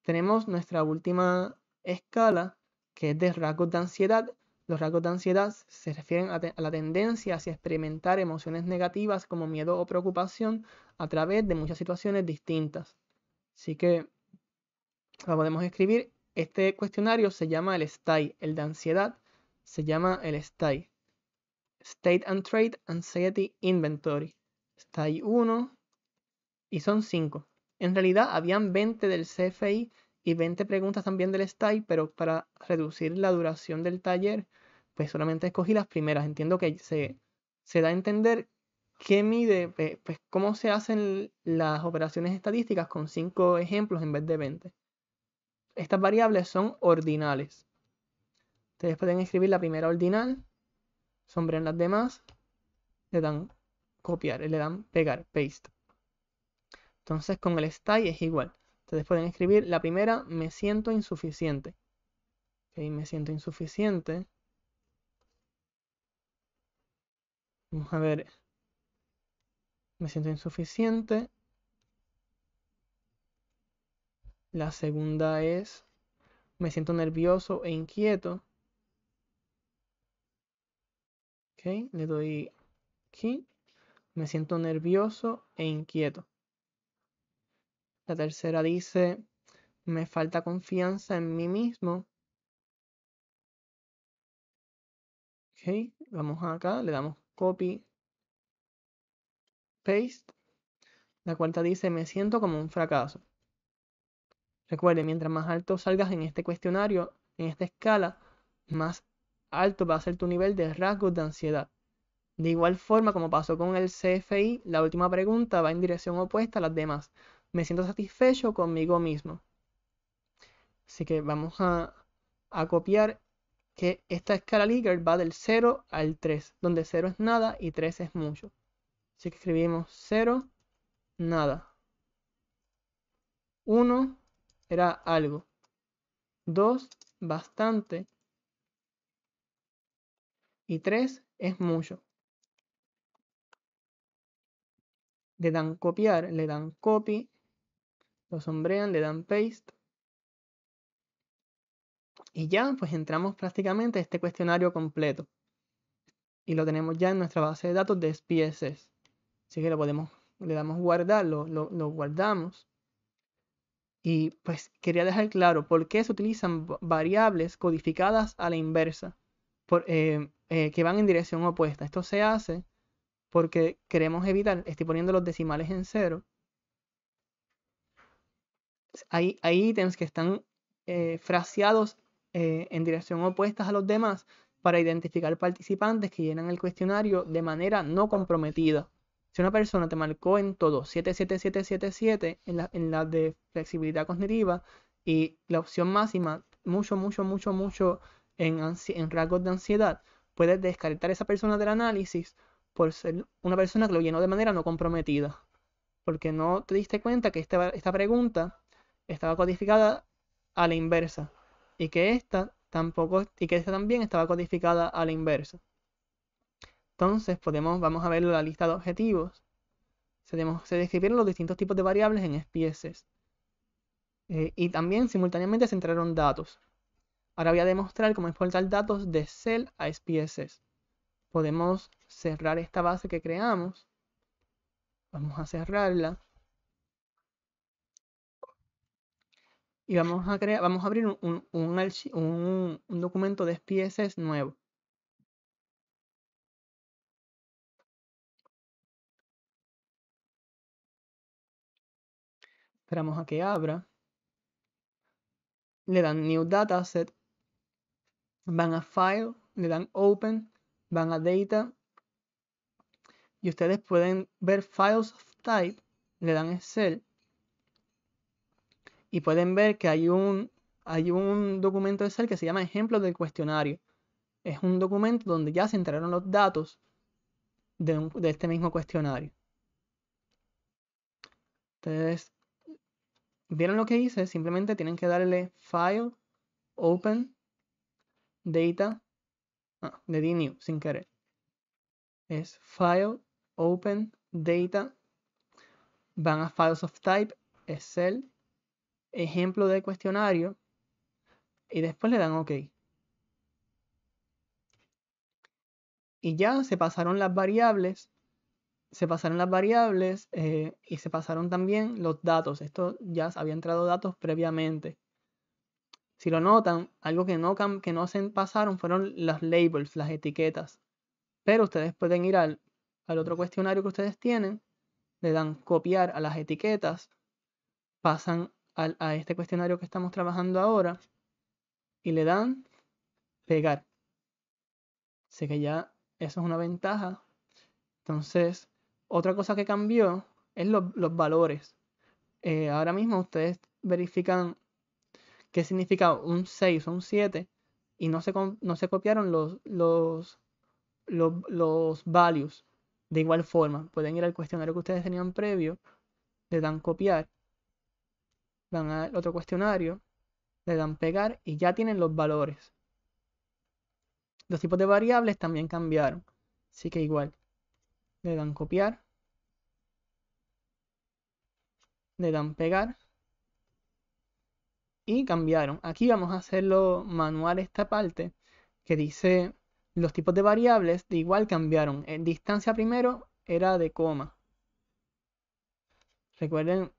tenemos nuestra última escala, que es de rasgos de ansiedad. Los rasgos de ansiedad se refieren a, a la tendencia hacia experimentar emociones negativas como miedo o preocupación a través de muchas situaciones distintas. Así que la podemos escribir. Este cuestionario se llama el STAI, el de ansiedad se llama el STAI. State and Trade Anxiety Inventory. STAI 1 y son 5. En realidad habían 20 del CFI y 20 preguntas también del STAI, pero para reducir la duración del taller, pues solamente escogí las primeras. Entiendo que se, se da a entender ¿Qué mide? Pues cómo se hacen las operaciones estadísticas con 5 ejemplos en vez de 20. Estas variables son ordinales. Ustedes pueden escribir la primera ordinal, sombrean las demás, le dan copiar, le dan pegar, paste. Entonces con el style es igual. Ustedes pueden escribir la primera, me siento insuficiente. Ok, me siento insuficiente. Vamos a ver me siento insuficiente. La segunda es, me siento nervioso e inquieto. Ok, le doy aquí. Me siento nervioso e inquieto. La tercera dice, me falta confianza en mí mismo. Ok, vamos acá, le damos copy Paste. La cuarta dice, me siento como un fracaso. Recuerde, mientras más alto salgas en este cuestionario, en esta escala, más alto va a ser tu nivel de rasgos de ansiedad. De igual forma, como pasó con el CFI, la última pregunta va en dirección opuesta a las demás. Me siento satisfecho conmigo mismo. Así que vamos a, a copiar que esta escala Likert va del 0 al 3, donde 0 es nada y 3 es mucho. Si escribimos 0, nada. 1 era algo. 2, bastante. Y 3 es mucho. Le dan copiar, le dan copy. Lo sombrean, le dan paste. Y ya, pues entramos prácticamente a este cuestionario completo. Y lo tenemos ya en nuestra base de datos de SPSS. Así que lo podemos, le damos guardar, lo, guardamos. Y pues quería dejar claro por qué se utilizan variables codificadas a la inversa, eh, eh, que van en dirección opuesta. Esto se hace porque queremos evitar, estoy poniendo los decimales en cero. Hay, ítems que están eh, fraseados en dirección opuesta a los demás para identificar participantes que llenan el cuestionario de manera no comprometida. Si una persona te marcó en todo 77777 en la, en la de flexibilidad cognitiva y la opción máxima, mucho, mucho, mucho, mucho en, en rasgos de ansiedad, puedes descartar a esa persona del análisis por ser una persona que lo llenó de manera no comprometida. Porque no te diste cuenta que esta, esta pregunta estaba codificada a la inversa y que esta tampoco y que esta también estaba codificada a la inversa. Entonces podemos, vamos a ver la lista de objetivos. Se, describieron los distintos tipos de variables en SPSS. Eh, y también simultáneamente se entraron datos. Ahora voy a demostrar cómo exportar datos de Excel a SPSS. Podemos cerrar esta base que creamos. Vamos a cerrarla. Y vamos a, vamos a abrir un, un, documento de SPSS nuevo. Esperamos a que abra. Le dan New data set Van a File, le dan Open, van a Data. Y ustedes pueden ver Files of Type, le dan Excel. Y pueden ver que hay un, hay un documento de Excel que se llama ejemplo del Cuestionario. Es un documento donde ya se entraron los datos de, este mismo cuestionario. Ustedes ¿Vieron lo que hice? Simplemente tienen que darle File, Open, Data. Ah, de New sin querer. Es File, Open, Data. Van a Files of Type, Excel, Ejemplo de cuestionario. Y después le dan OK. Y ya se pasaron las variables se pasaron las variables eh, y se pasaron también los datos. Esto ya había entrado datos previamente. Si lo notan, algo que no, que no se pasaron fueron las labels, las etiquetas. Pero ustedes pueden ir al, otro cuestionario que ustedes tienen, le dan copiar a las etiquetas, pasan a este cuestionario que estamos trabajando ahora y le dan pegar. Sé que ya eso es una ventaja. Entonces, otra cosa que cambió es los valores. Eh, ahora mismo ustedes verifican qué significa un 6 o un 7 y no se, no se copiaron los, los, los, los values de igual forma. Pueden ir al cuestionario que ustedes tenían previo, le dan copiar, van al otro cuestionario, le dan pegar y ya tienen los valores. Los tipos de variables también cambiaron, así que igual le dan copiar, le dan pegar y cambiaron. Aquí vamos a hacerlo manual esta parte que dice los tipos de variables de igual cambiaron. Eh, distancia primero era de coma. Recuerden,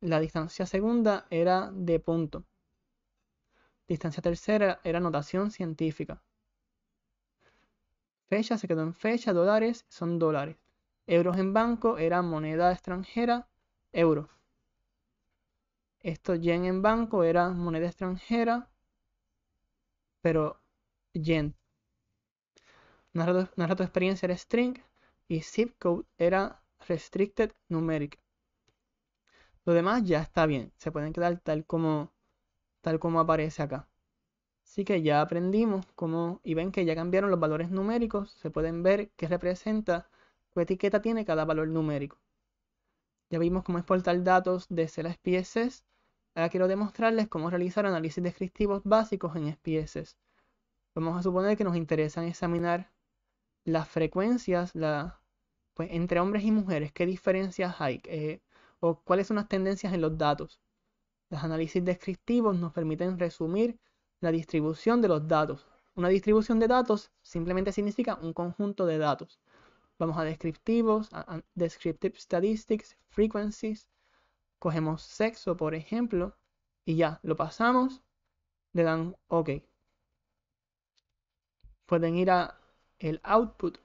la distancia segunda era de punto. Distancia tercera era notación científica. Fecha se quedó en fecha, dólares son dólares. Euros en banco era moneda extranjera, euro. Esto yen en banco era moneda extranjera, pero yen. una de experiencia era string y zip code era restricted numeric. Lo demás ya está bien, se pueden quedar tal como, tal como aparece acá. Así que ya aprendimos cómo, y ven que ya cambiaron los valores numéricos, se pueden ver qué representa, qué etiqueta tiene cada valor numérico. Ya vimos cómo exportar datos de las SPSS. Ahora quiero demostrarles cómo realizar análisis descriptivos básicos en SPSS. Vamos a suponer que nos interesan examinar las frecuencias pues, entre hombres y mujeres, qué diferencias hay o cuáles son las tendencias en los datos. Los análisis descriptivos nos permiten resumir la distribución de los datos. Una distribución de datos simplemente significa un conjunto de datos. Vamos a descriptivos, descriptive statistics, frequencies, cogemos sexo, por ejemplo, y ya, lo pasamos, le dan OK. Pueden ir a el output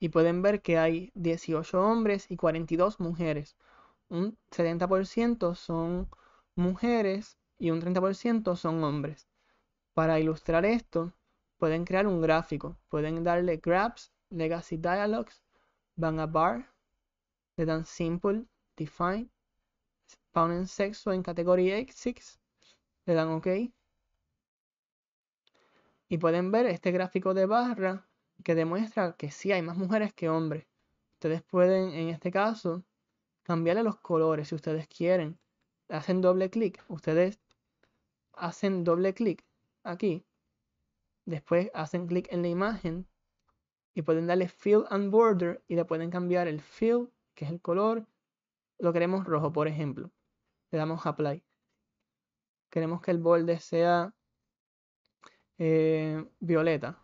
y pueden ver que hay 18 hombres y 42 mujeres. Un 70% son mujeres y un 30% son hombres. Para ilustrar esto, pueden crear un gráfico. Pueden darle grabs, legacy Dialogues, van a bar, le dan simple, define, ponen sexo en categoría X6, le dan OK. Y pueden ver este gráfico de barra que demuestra que sí hay más mujeres que hombres. Ustedes pueden, en este caso, cambiarle los colores si ustedes quieren. Hacen doble clic. Ustedes hacen doble clic aquí. Después hacen clic en la imagen y pueden darle Fill and Border y le pueden cambiar el Fill, que es el color. Lo queremos rojo, por ejemplo. Le damos Apply. Queremos que el borde sea eh, violeta.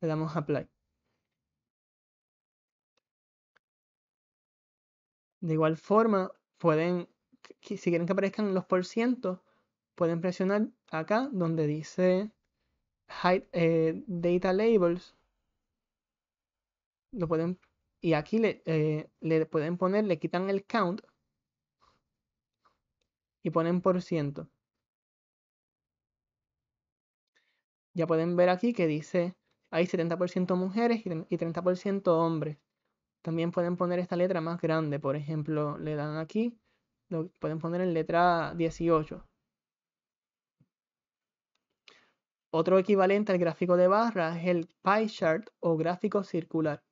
Le damos Apply. De igual forma, pueden, si quieren que aparezcan los por pueden presionar acá donde dice hide, eh, Data Labels. Lo pueden, y aquí eh, le, pueden poner, le quitan el count y ponen por ciento. Ya pueden ver aquí que dice hay 70% mujeres y 30% hombres. También pueden poner esta letra más grande, por ejemplo, le dan aquí, lo pueden poner en letra 18. Otro equivalente al gráfico de barra es el pie chart o gráfico circular.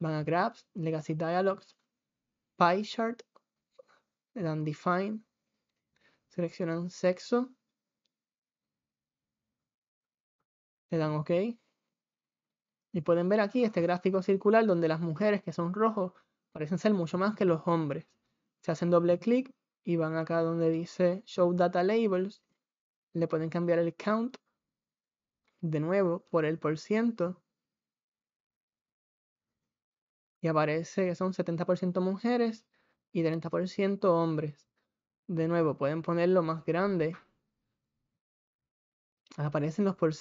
Van a graphs, legacy dialogs, pie chart, le dan define, seleccionan sexo, le dan OK. Y pueden ver aquí este gráfico circular donde las mujeres que son rojos parecen ser mucho más que los hombres. Se hacen doble clic y van acá donde dice Show Data Labels. Le pueden cambiar el count de nuevo por el por ciento. Y aparece que son 70% mujeres y 30% hombres. De nuevo, pueden ponerlo más grande. Aparecen los por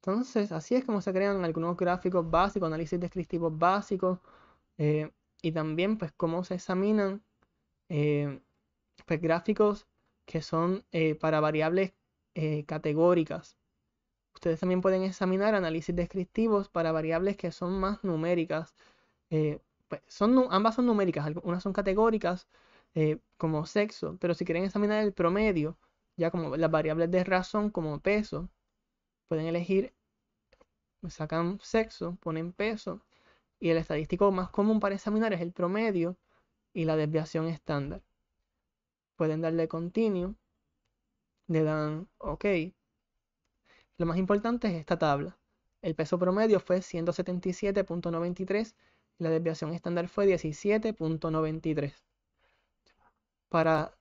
Entonces, así es como se crean algunos gráficos básicos, análisis descriptivos básicos, eh, y también pues cómo se examinan eh, pues, gráficos que son eh, para variables eh, categóricas. Ustedes también pueden examinar análisis descriptivos para variables que son más numéricas. Eh, pues, son, ambas son numéricas, unas son categóricas eh, como sexo, pero si quieren examinar el promedio, ya como las variables de razón como peso, pueden elegir, sacan sexo, ponen peso, y el estadístico más común para examinar es el promedio y la desviación estándar. Pueden darle continuo le dan OK. Lo más importante es esta tabla. El peso promedio fue 177.93 y la desviación estándar fue 17.93. Para,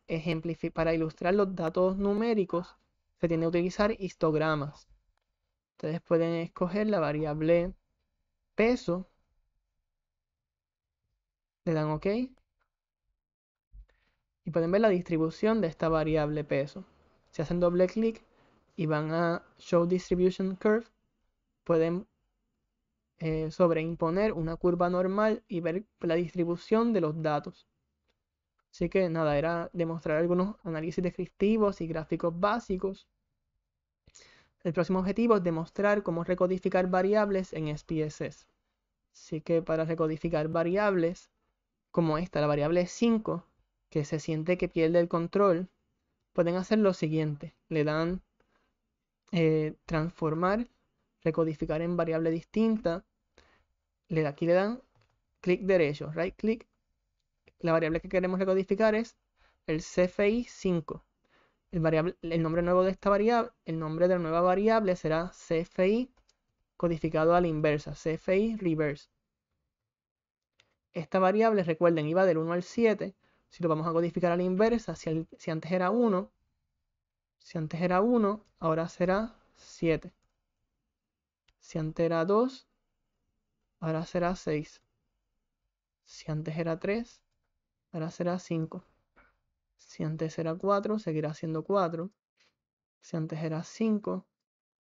para ilustrar los datos numéricos, se tiene que utilizar histogramas. Ustedes pueden escoger la variable peso, le dan OK y pueden ver la distribución de esta variable peso. Si hacen doble clic y van a Show Distribution Curve, pueden eh, sobreimponer una curva normal y ver la distribución de los datos. Así que nada, era demostrar algunos análisis descriptivos y gráficos básicos. El próximo objetivo es demostrar cómo recodificar variables en SPSS. Así que para recodificar variables, como esta, la variable 5, que se siente que pierde el control pueden hacer lo siguiente. Le dan eh, transformar, recodificar en variable distinta. Le, aquí le dan clic derecho, right click. La variable que queremos recodificar es el CFI 5. El, variable, el nombre nuevo de esta variable, el nombre de la nueva variable será CFI codificado a la inversa, CFI reverse. Esta variable, recuerden, iba del 1 al 7 si lo vamos a codificar a la inversa, si, si antes era 1, si antes era 1, ahora será 7. Si antes era 2, ahora será 6. Si antes era 3, ahora será 5. Si antes era 4, seguirá siendo 4. Si antes era 5,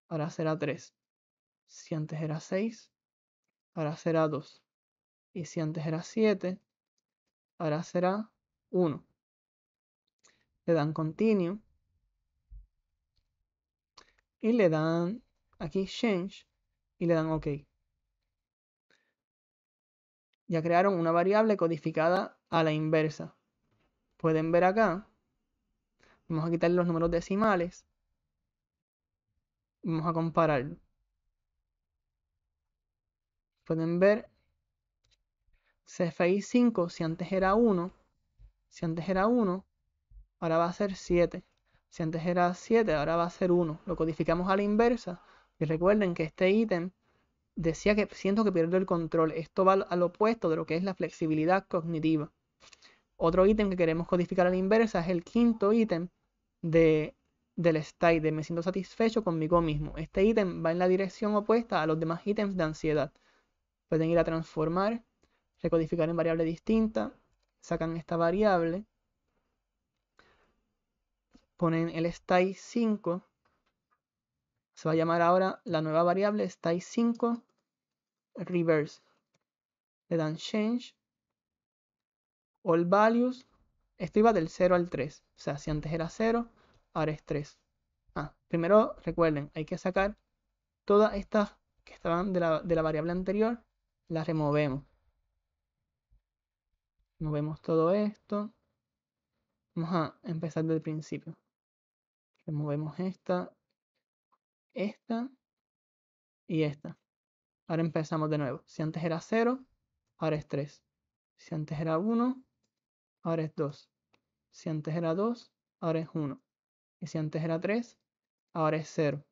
ahora será 3. Si antes era 6, ahora será 2. Y si antes era 7, ahora será 1. Le dan continue. Y le dan aquí change y le dan OK. Ya crearon una variable codificada a la inversa. Pueden ver acá. Vamos a quitar los números decimales. Vamos a compararlo. Pueden ver CFI 5, si antes era 1, si antes era 1, ahora va a ser 7. Si antes era 7, ahora va a ser 1. Lo codificamos a la inversa. Y recuerden que este ítem decía que siento que pierdo el control. Esto va al opuesto de lo que es la flexibilidad cognitiva. Otro ítem que queremos codificar a la inversa es el quinto ítem de, del state, de me siento satisfecho conmigo mismo. Este ítem va en la dirección opuesta a los demás ítems de ansiedad. Pueden ir a transformar, recodificar en variable distinta, sacan esta variable, ponen el style 5, se va a llamar ahora la nueva variable style 5 reverse. Le dan change, all values, esto iba del 0 al 3, o sea, si antes era 0, ahora es 3. Ah, primero recuerden, hay que sacar todas estas que estaban de la, de la variable anterior, las removemos movemos todo esto. Vamos a empezar del principio. Movemos esta, esta y esta. Ahora empezamos de nuevo. Si antes era 0, ahora es 3. Si antes era 1, ahora es 2. Si antes era 2, ahora es 1. Y si antes era 3, ahora es 0.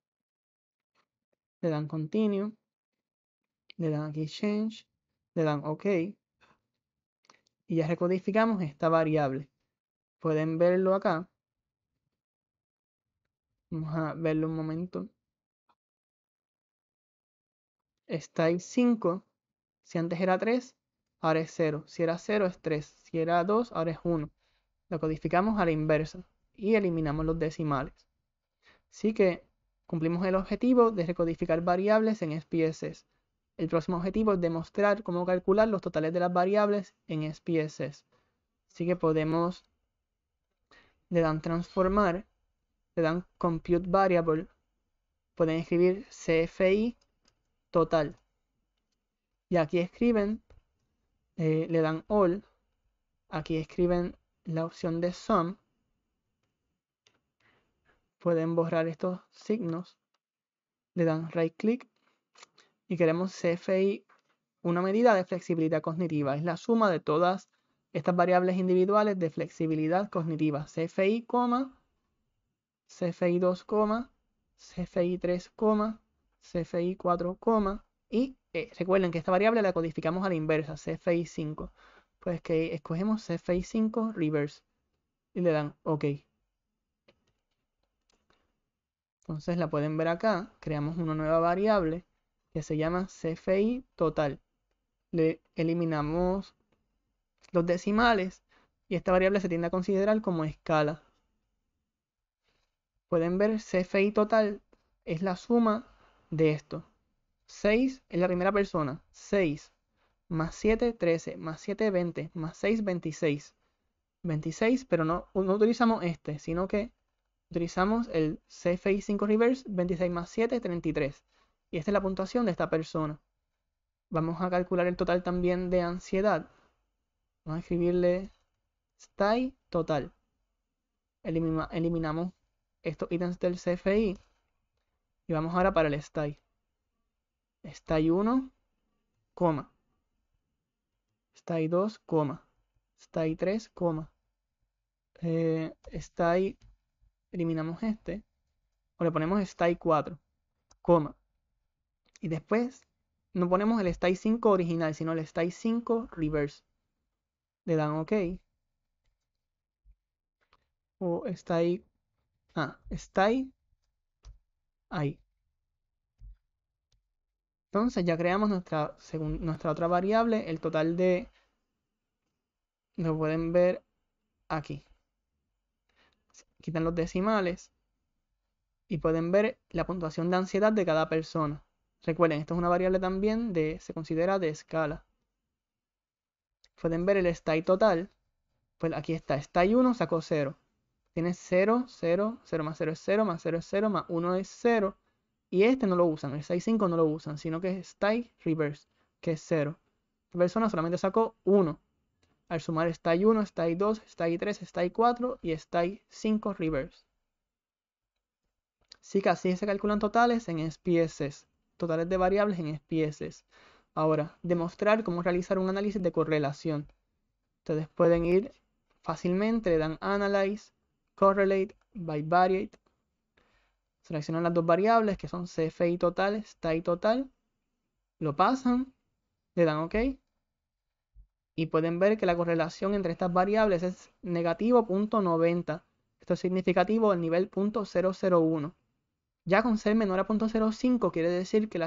Le dan continue. Le dan aquí change. Le dan OK y ya recodificamos esta variable. Pueden verlo acá. Vamos a verlo un momento. en 5. Si antes era 3, ahora es 0. Si era 0 es 3. Si era 2, ahora es 1. Lo codificamos a la inversa y eliminamos los decimales. Así que cumplimos el objetivo de recodificar variables en SPSS. El próximo objetivo es demostrar cómo calcular los totales de las variables en SPSS. Así que podemos, le dan transformar, le dan compute variable, pueden escribir CFI total. Y aquí escriben, eh, le dan all, aquí escriben la opción de sum. Pueden borrar estos signos, le dan right click y queremos CFI, una medida de flexibilidad cognitiva. Es la suma de todas estas variables individuales de flexibilidad cognitiva. CFI, CFI 2, CFI 3, CFI 4, y eh, recuerden que esta variable la codificamos a la inversa, CFI 5. Pues que escogemos CFI 5 reverse y le dan OK. Entonces la pueden ver acá, creamos una nueva variable se llama CFI total. Le eliminamos los decimales y esta variable se tiende a considerar como escala. Pueden ver CFI total es la suma de esto. 6 es la primera persona, 6 más 7, 13, más 7, 20, más 6, 26. 26, pero no, no utilizamos este, sino que utilizamos el CFI 5 reverse, 26 más 7, 33. Y esta es la puntuación de esta persona. Vamos a calcular el total también de ansiedad. Vamos a escribirle stay total. eliminamos estos ítems del CFI. Y vamos ahora para el stay. Stay 1, coma. Stay 2, coma. Stay 3, coma. Eh, eliminamos este. O le ponemos stay 4, coma. Y después no ponemos el style 5 original, sino el style 5 reverse. Le dan OK. O STYLE... Ah, está ahí. Ahí. Entonces ya creamos nuestra, según nuestra otra variable, el total de... Lo pueden ver aquí. Quitan los decimales y pueden ver la puntuación de ansiedad de cada persona. Recuerden, esto es una variable también de, se considera de escala. Pueden ver el style total. Pues aquí está, style 1 sacó 0. Tiene 0, 0, 0 más 0 es 0, más 0 es 0, más 1 es 0. Y este no lo usan, el style 5 no lo usan, sino que es style reverse, que es 0. La persona solamente sacó 1. Al sumar style 1, style 2, style 3, style 4 y style 5 reverse. Sí que así se calculan totales en SPSS totales de variables en especies Ahora, demostrar cómo realizar un análisis de correlación. Ustedes pueden ir fácilmente, le dan Analyze, Correlate, By Variate. Seleccionan las dos variables que son y total, y total. Lo pasan, le dan OK. Y pueden ver que la correlación entre estas variables es negativo .90. Esto es significativo al nivel .001. Ya con ser menor a 0.05 quiere decir que,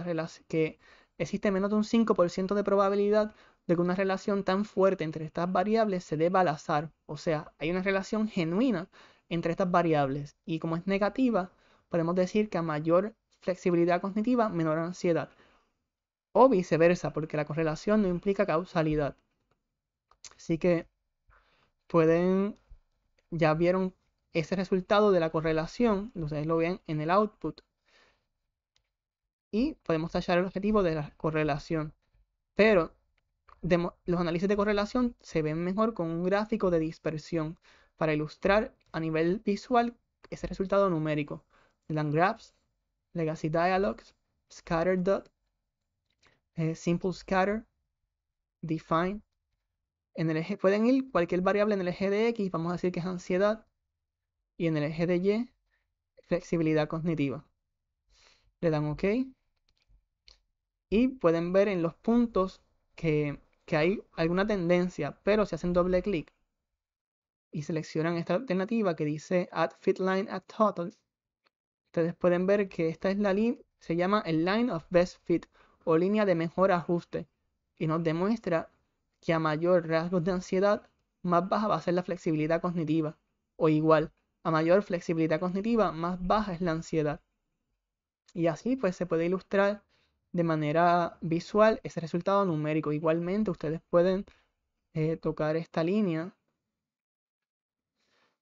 que existe menos de un 5% de probabilidad de que una relación tan fuerte entre estas variables se deba al azar. O sea, hay una relación genuina entre estas variables. Y como es negativa, podemos decir que a mayor flexibilidad cognitiva, menor ansiedad. O viceversa, porque la correlación no implica causalidad. Así que pueden, ya vieron ese resultado de la correlación, ustedes lo ven en el output. Y podemos tallar el objetivo de la correlación. Pero los análisis de correlación se ven mejor con un gráfico de dispersión para ilustrar a nivel visual ese resultado numérico. graphs Legacy Dialogs, Scatter Dot, eh, Simple Scatter, Define. En el eje, pueden ir cualquier variable en el eje de X, vamos a decir que es ansiedad, y en el eje de Y, flexibilidad cognitiva. Le dan OK. Y pueden ver en los puntos que, hay alguna tendencia, pero si hacen doble clic y seleccionan esta alternativa que dice Add Fit Line at Total, ustedes pueden ver que esta es la línea, se llama el Line of Best Fit o línea de mejor ajuste y nos demuestra que a mayor rasgos de ansiedad, más baja va a ser la flexibilidad cognitiva o igual. A mayor flexibilidad cognitiva, más baja es la ansiedad. Y así pues se puede ilustrar de manera visual ese resultado numérico. Igualmente ustedes pueden eh, tocar esta línea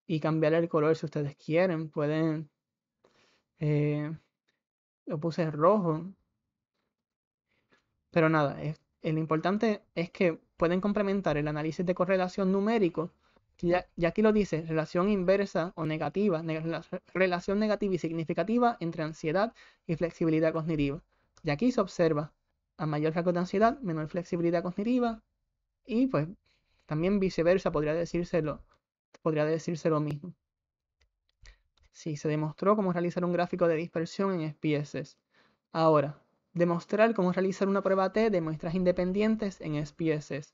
y cambiar el color si ustedes quieren. Pueden... Eh, lo puse rojo. Pero nada, el importante es que pueden complementar el análisis de correlación numérico y aquí lo dice, relación inversa o negativa, relación negativa y significativa entre ansiedad y flexibilidad cognitiva. Y aquí se observa a mayor rango de ansiedad, menor flexibilidad cognitiva y pues también viceversa podría decírselo, podría decirse lo mismo. Sí, se demostró cómo realizar un gráfico de dispersión en SPSS. Ahora, demostrar cómo realizar una prueba T de muestras independientes en SPSS.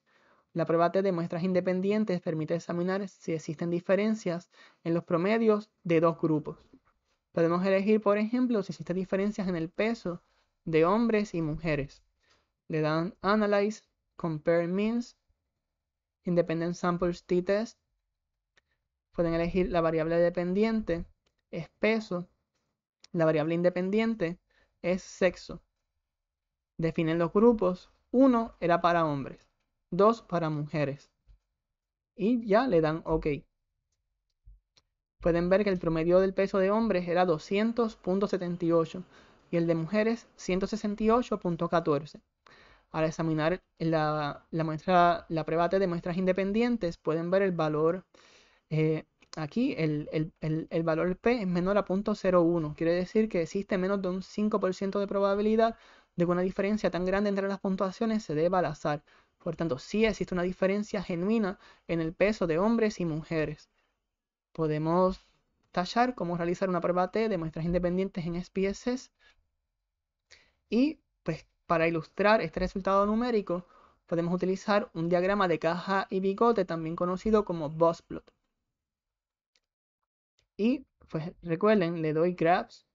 La prueba T de muestras independientes permite examinar si existen diferencias en los promedios de dos grupos. Podemos elegir, por ejemplo, si existen diferencias en el peso de hombres y mujeres. Le dan Analyze, Compare Means, Independent Samples T-Test. Pueden elegir la variable dependiente, es peso. La variable independiente es sexo. Definen los grupos. Uno era para hombres. 2 para mujeres. Y ya le dan OK. Pueden ver que el promedio del peso de hombres era 200.78 y el de mujeres 168.14. Al examinar la, muestra, la prueba de muestras independientes, pueden ver el valor. Eh, aquí el, el, valor P es menor a 0.01. Quiere decir que existe menos de un 5% de probabilidad de que una diferencia tan grande entre las puntuaciones se deba al azar. Por tanto, sí existe una diferencia genuina en el peso de hombres y mujeres. Podemos tallar cómo realizar una prueba T de muestras independientes en SPSS y pues para ilustrar este resultado numérico podemos utilizar un diagrama de caja y bigote también conocido como boss Y pues recuerden, le doy graphs,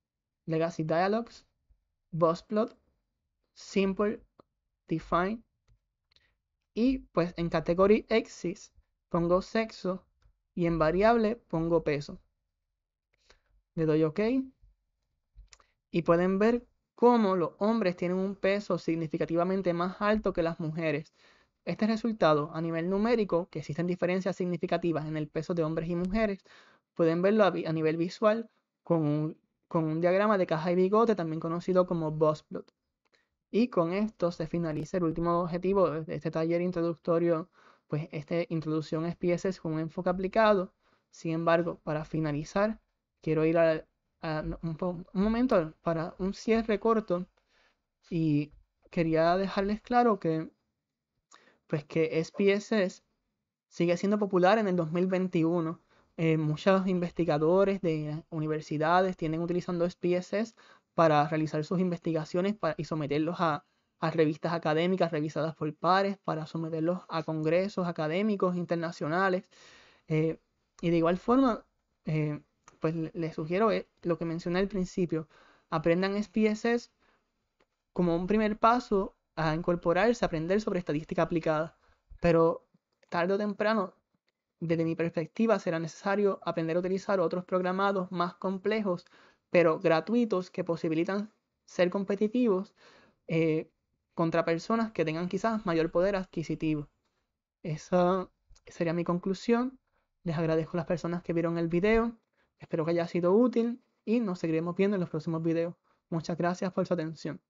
legacy dialogs, boss simple, define y pues en category exis pongo sexo y en variable pongo peso. Le doy OK. Y pueden ver cómo los hombres tienen un peso significativamente más alto que las mujeres. Este resultado a nivel numérico, que existen diferencias significativas en el peso de hombres y mujeres, pueden verlo a, nivel visual con un, diagrama de caja y bigote, también conocido como boss y con esto se finaliza el último objetivo de este taller introductorio, pues esta introducción a SPSS con un enfoque aplicado. Sin embargo, para finalizar, quiero ir a, un, momento para un cierre corto y quería dejarles claro que, pues que SPSS sigue siendo popular en el 2021. Eh, muchos investigadores de universidades tienen utilizando SPSS para realizar sus investigaciones y someterlos a, revistas académicas revisadas por pares, para someterlos a congresos académicos internacionales. Eh, y de igual forma, eh, pues les sugiero eh, lo que mencioné al principio, aprendan SPSS como un primer paso a incorporarse, a aprender sobre estadística aplicada. Pero tarde o temprano, desde mi perspectiva, será necesario aprender a utilizar otros programados más complejos pero gratuitos que posibilitan ser competitivos eh, contra personas que tengan quizás mayor poder adquisitivo. Esa sería mi conclusión. Les agradezco a las personas que vieron el video. Espero que haya sido útil y nos seguiremos viendo en los próximos videos. Muchas gracias por su atención.